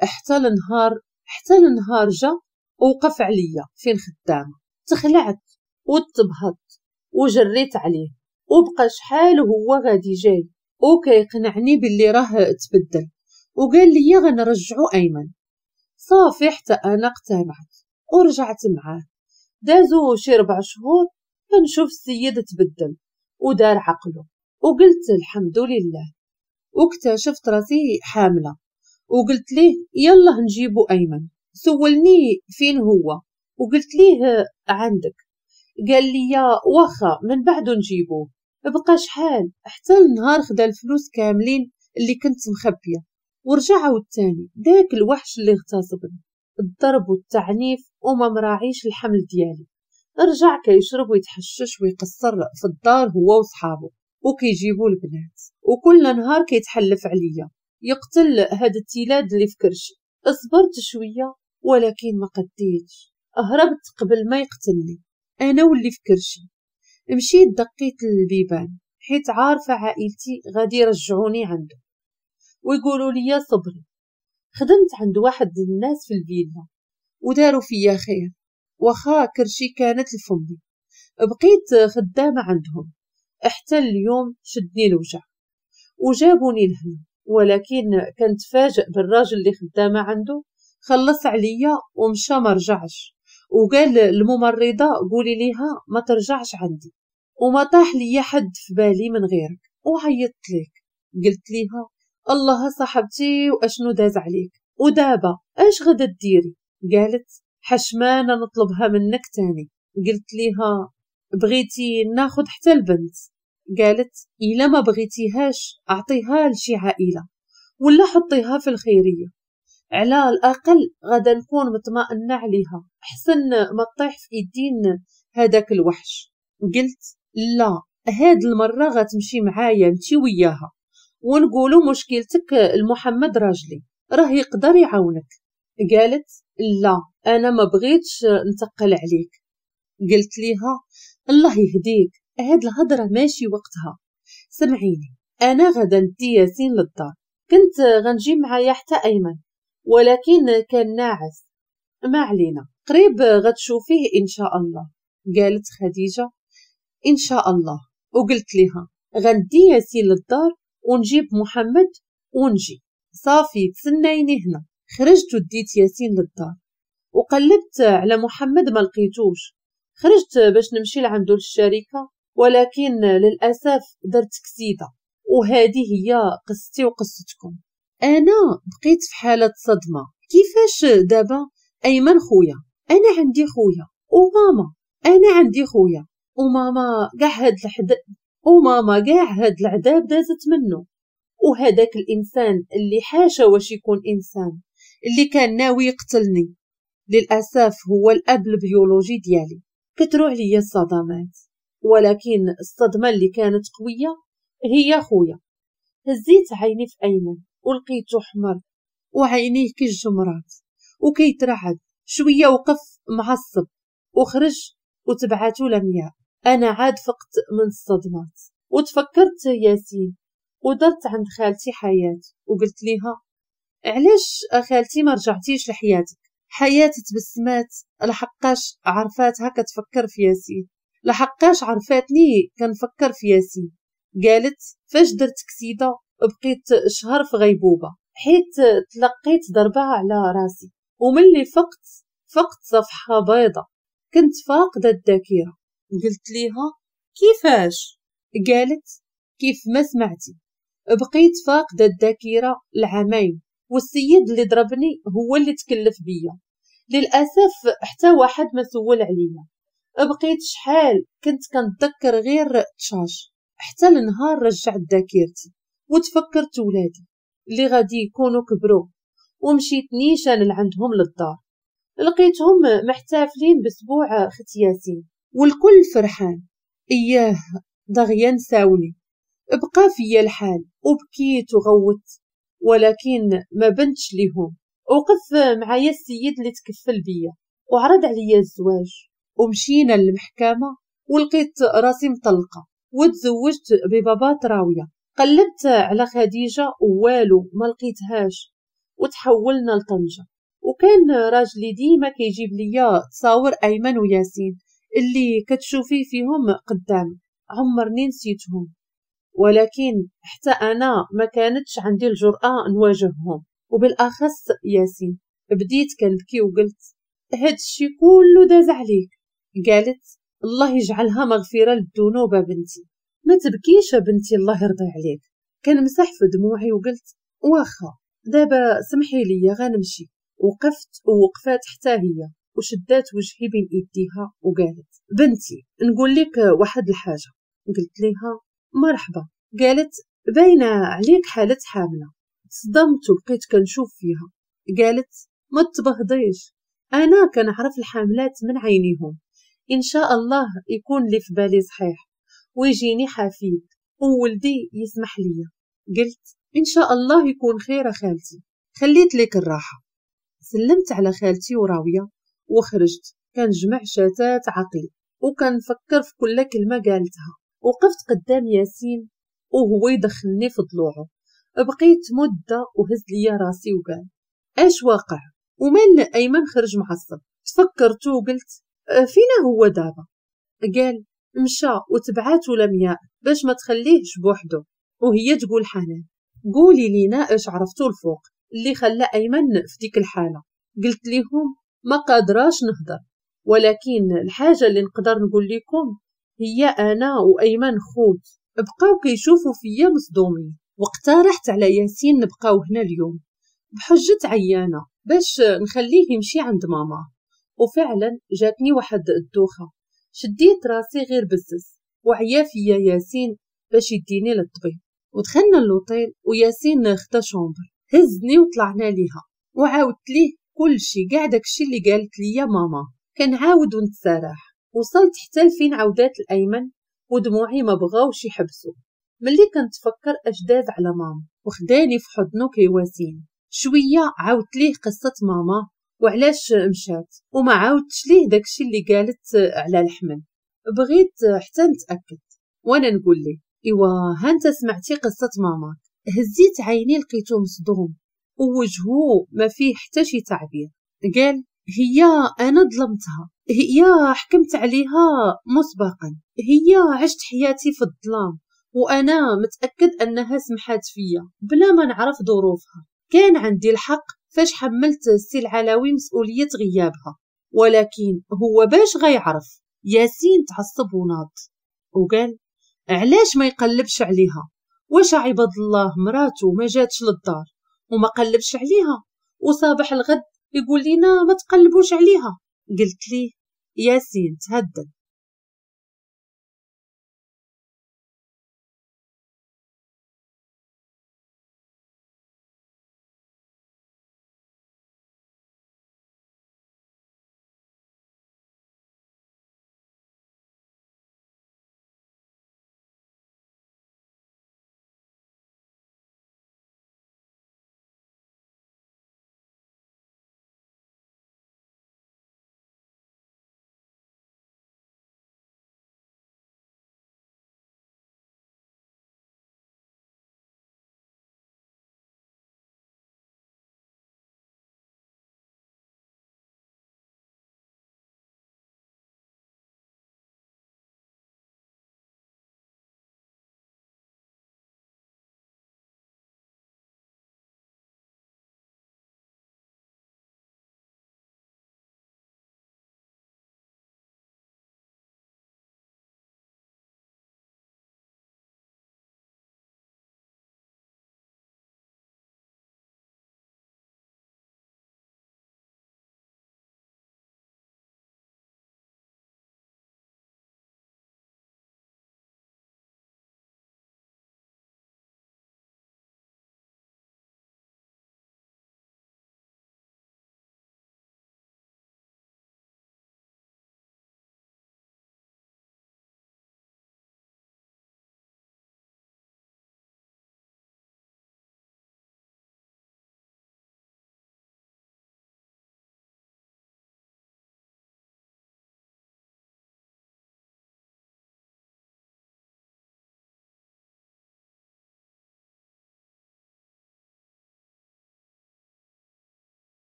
حتى النهار حتى النهار جا ووقف عليا فين خدامه تخلعت وتبهضت وجريت عليه وبقى شحال هو غادي جاي وكيقنعني باللي راه تبدل وقال لي غنرجعو ايمن صافي حتى أنا اقتنعت ورجعت معاه دازو شي ربع شهور كنشوف السيد تبدل ودار عقله وقلت الحمد لله واكتشفت راسي حاملة وقلت ليه يلا نجيبو أيمن سولني فين هو وقلت ليه عندك قال لي واخا من بعدو نجيبوه بقى شحال حتى النهار خدا الفلوس كاملين اللي كنت مخبيه ورجع عاوتاني داك الوحش اللي اغتصبني الضرب والتعنيف وما مراعيش الحمل ديالي رجع كيشرب ويتحشش ويقصر في الدار هو وصحابه وكيجيبوا البنات وكل نهار كيتحلف عليا يقتل هاد التيلاد اللي في كرشي صبرت شويه ولكن ما قديتش هربت قبل ما يقتلني انا واللي في كرشي مشيت دقيت للبيبان حيت عارفه عائلتي غادي يرجعوني عنده ويقولوا لي صبري خدمت عند واحد الناس في الفيلا وداروا فيا خير واخا كرشي كانت لفمي بقيت خدامة عندهم حتى اليوم شدني الوجع وجابوني لهنا ولكن فاجئ بالراجل اللي خدامة عنده خلص عليا ومشى ما رجعش وقال الممرضة قولي ليها ما ترجعش عندي وما طاح ليا حد في بالي من غيرك وعيطت ليك قلت ليها الله صاحبتي واشنو داز عليك ودابا اش غدا ديري قالت حشمانه نطلبها منك تاني قلت ليها بغيتي ناخد حتى البنت قالت الا ما بغيتيهاش اعطيها لشي عائله ولا حطيها في الخيريه على الاقل غدا نكون مطمئنه عليها حسن ما تطيح في يدين هذاك الوحش قلت لا هاد المره غتمشي معايا انت وياها ونقولوا مشكلتك لمحمد راجلي راه يقدر يعاونك قالت لا انا ما بغيتش نتقل عليك قلت ليها الله يهديك هاد الهضره ماشي وقتها سمعيني انا غدا ندي ياسين للدار كنت غنجي معايا حتى ايمن ولكن كان ناعس ما علينا قريب غتشوفيه ان شاء الله قالت خديجه ان شاء الله وقلت لها غندي ياسين للدار ونجيب محمد ونجي صافي تسنيني هنا خرجت وديت ياسين للدار وقلبت على محمد ما لقيتوش خرجت باش نمشي لعندو للشركة ولكن للأسف درت كسيدة وهذه هي قصتي وقصتكم أنا بقيت في حالة صدمة كيفاش دابا أيمن خويا أنا عندي خويا وماما أنا عندي خويا وماما كاع هاد وماما كاع هاد العذاب دازت منه وهداك الانسان اللي حاشا واش يكون انسان اللي كان ناوي يقتلني للاسف هو الاب البيولوجي ديالي كترو عليا الصدمات ولكن الصدمه اللي كانت قويه هي خويا هزيت عيني في ايمن ولقيته حمر وعينيه كالجمرات وكيترعد شويه وقف معصب وخرج وتبعته لمياء أنا عاد فقت من الصدمات وتفكرت ياسين ودرت عند خالتي حياة وقلت ليها علاش خالتي ما رجعتيش لحياتك حياة تبسمات لحقاش عرفات هكا تفكر في ياسين لحقاش عرفاتني كنفكر في ياسين قالت فاش درت كسيدة بقيت شهر في غيبوبة حيت تلقيت ضربة على راسي وملي فقت فقت صفحة بيضة كنت فاقدة الذاكرة قلت ليها كيفاش قالت كيف ما سمعتي بقيت فاقدة الذاكرة العامين والسيد اللي ضربني هو اللي تكلف بيا للأسف حتى واحد ما سول عليا بقيت شحال كنت كنتذكر غير تشاش حتى النهار رجعت ذاكرتي وتفكرت ولادي اللي غادي يكونوا كبروا ومشيت نيشان لعندهم للدار لقيتهم محتفلين باسبوع ختياسين والكل فرحان إياه دغيا ساوني بقى فيا الحال وبكيت وغوت ولكن ما بنتش ليهم وقف معايا السيد اللي تكفل بيا وعرض عليا الزواج ومشينا للمحكمة ولقيت راسي مطلقة وتزوجت ببابا تراوية قلبت على خديجة ووالو ما لقيتهاش وتحولنا لطنجة وكان راجلي ديما كيجيب ليا تصاور أيمن وياسين اللي كتشوفيه فيهم قدام عمرني نسيتهم ولكن حتى أنا ما كانتش عندي الجرأة نواجههم وبالأخص ياسين بديت كنبكي وقلت هادشي كله داز عليك قالت الله يجعلها مغفرة للذنوب بنتي ما تبكيش بنتي الله يرضي عليك كنمسح في دموعي وقلت واخا دابا سمحي لي غنمشي وقفت ووقفات حتى هي وشدات وجهي بين ايديها وقالت بنتي نقول لك واحد الحاجه قلت لها مرحبا قالت باينه عليك حاله حامله صدمت وبقيت كنشوف فيها قالت ما تبهضيش انا كنعرف الحاملات من عينيهم ان شاء الله يكون لي في بالي صحيح ويجيني حفيد وولدي يسمح ليا قلت ان شاء الله يكون خير خالتي خليت لك الراحه سلمت على خالتي وراويه وخرجت كنجمع شتات عقلي فكر في كل كلمة قالتها وقفت قدام ياسين وهو يدخلني في ضلوعه بقيت مدة وهز ليا راسي وقال اش واقع ومال ايمن خرج معصب تفكرت وقلت أه، فينا هو دابا قال مشى وتبعاتو لمياء باش ما تخليهش بوحده وهي تقول حنان قولي لينا اش عرفتو الفوق اللي خلى ايمن في ديك الحاله قلت ليهم ما قادراش نهضر ولكن الحاجة اللي نقدر نقول لكم هي أنا وأيمن خوت بقاو كيشوفوا فيا مصدومين واقترحت على ياسين نبقاو هنا اليوم بحجة عيانة باش نخليه يمشي عند ماما وفعلا جاتني واحد الدوخة شديت راسي غير بزز وعيا فيا ياسين باش يديني للطبيب ودخلنا للوطيل وياسين خدا شومبر هزني وطلعنا ليها وعاودت ليه كل شي كاع داكشي اللي قالت ليا ماما كنعاود ونتسارح وصلت حتى لفين عودات الايمن ودموعي ما بغاوش يحبسو ملي كنتفكر اش داز على ماما وخداني في حضنو كيواسيني شويه عاودت ليه قصه ماما وعلاش مشات وما عاودتش ليه داكشي اللي قالت على الحمل بغيت حتى نتاكد وانا نقول ليه ايوا هانت سمعتي قصه ماما هزيت عيني لقيتو مصدوم ووجهه ما فيه حتى شي تعبير قال هي أنا ظلمتها هي حكمت عليها مسبقا هي عشت حياتي في الظلام وأنا متأكد أنها سمحت فيا بلا ما نعرف ظروفها كان عندي الحق فاش حملت السي العلوي مسؤولية غيابها ولكن هو باش غيعرف ياسين تعصب وناض وقال علاش ما يقلبش عليها واش عباد الله مراته ما جاتش للدار وما قلبش عليها وصابح الغد يقول لينا ما تقلبوش عليها قلت ليه ياسين تهدد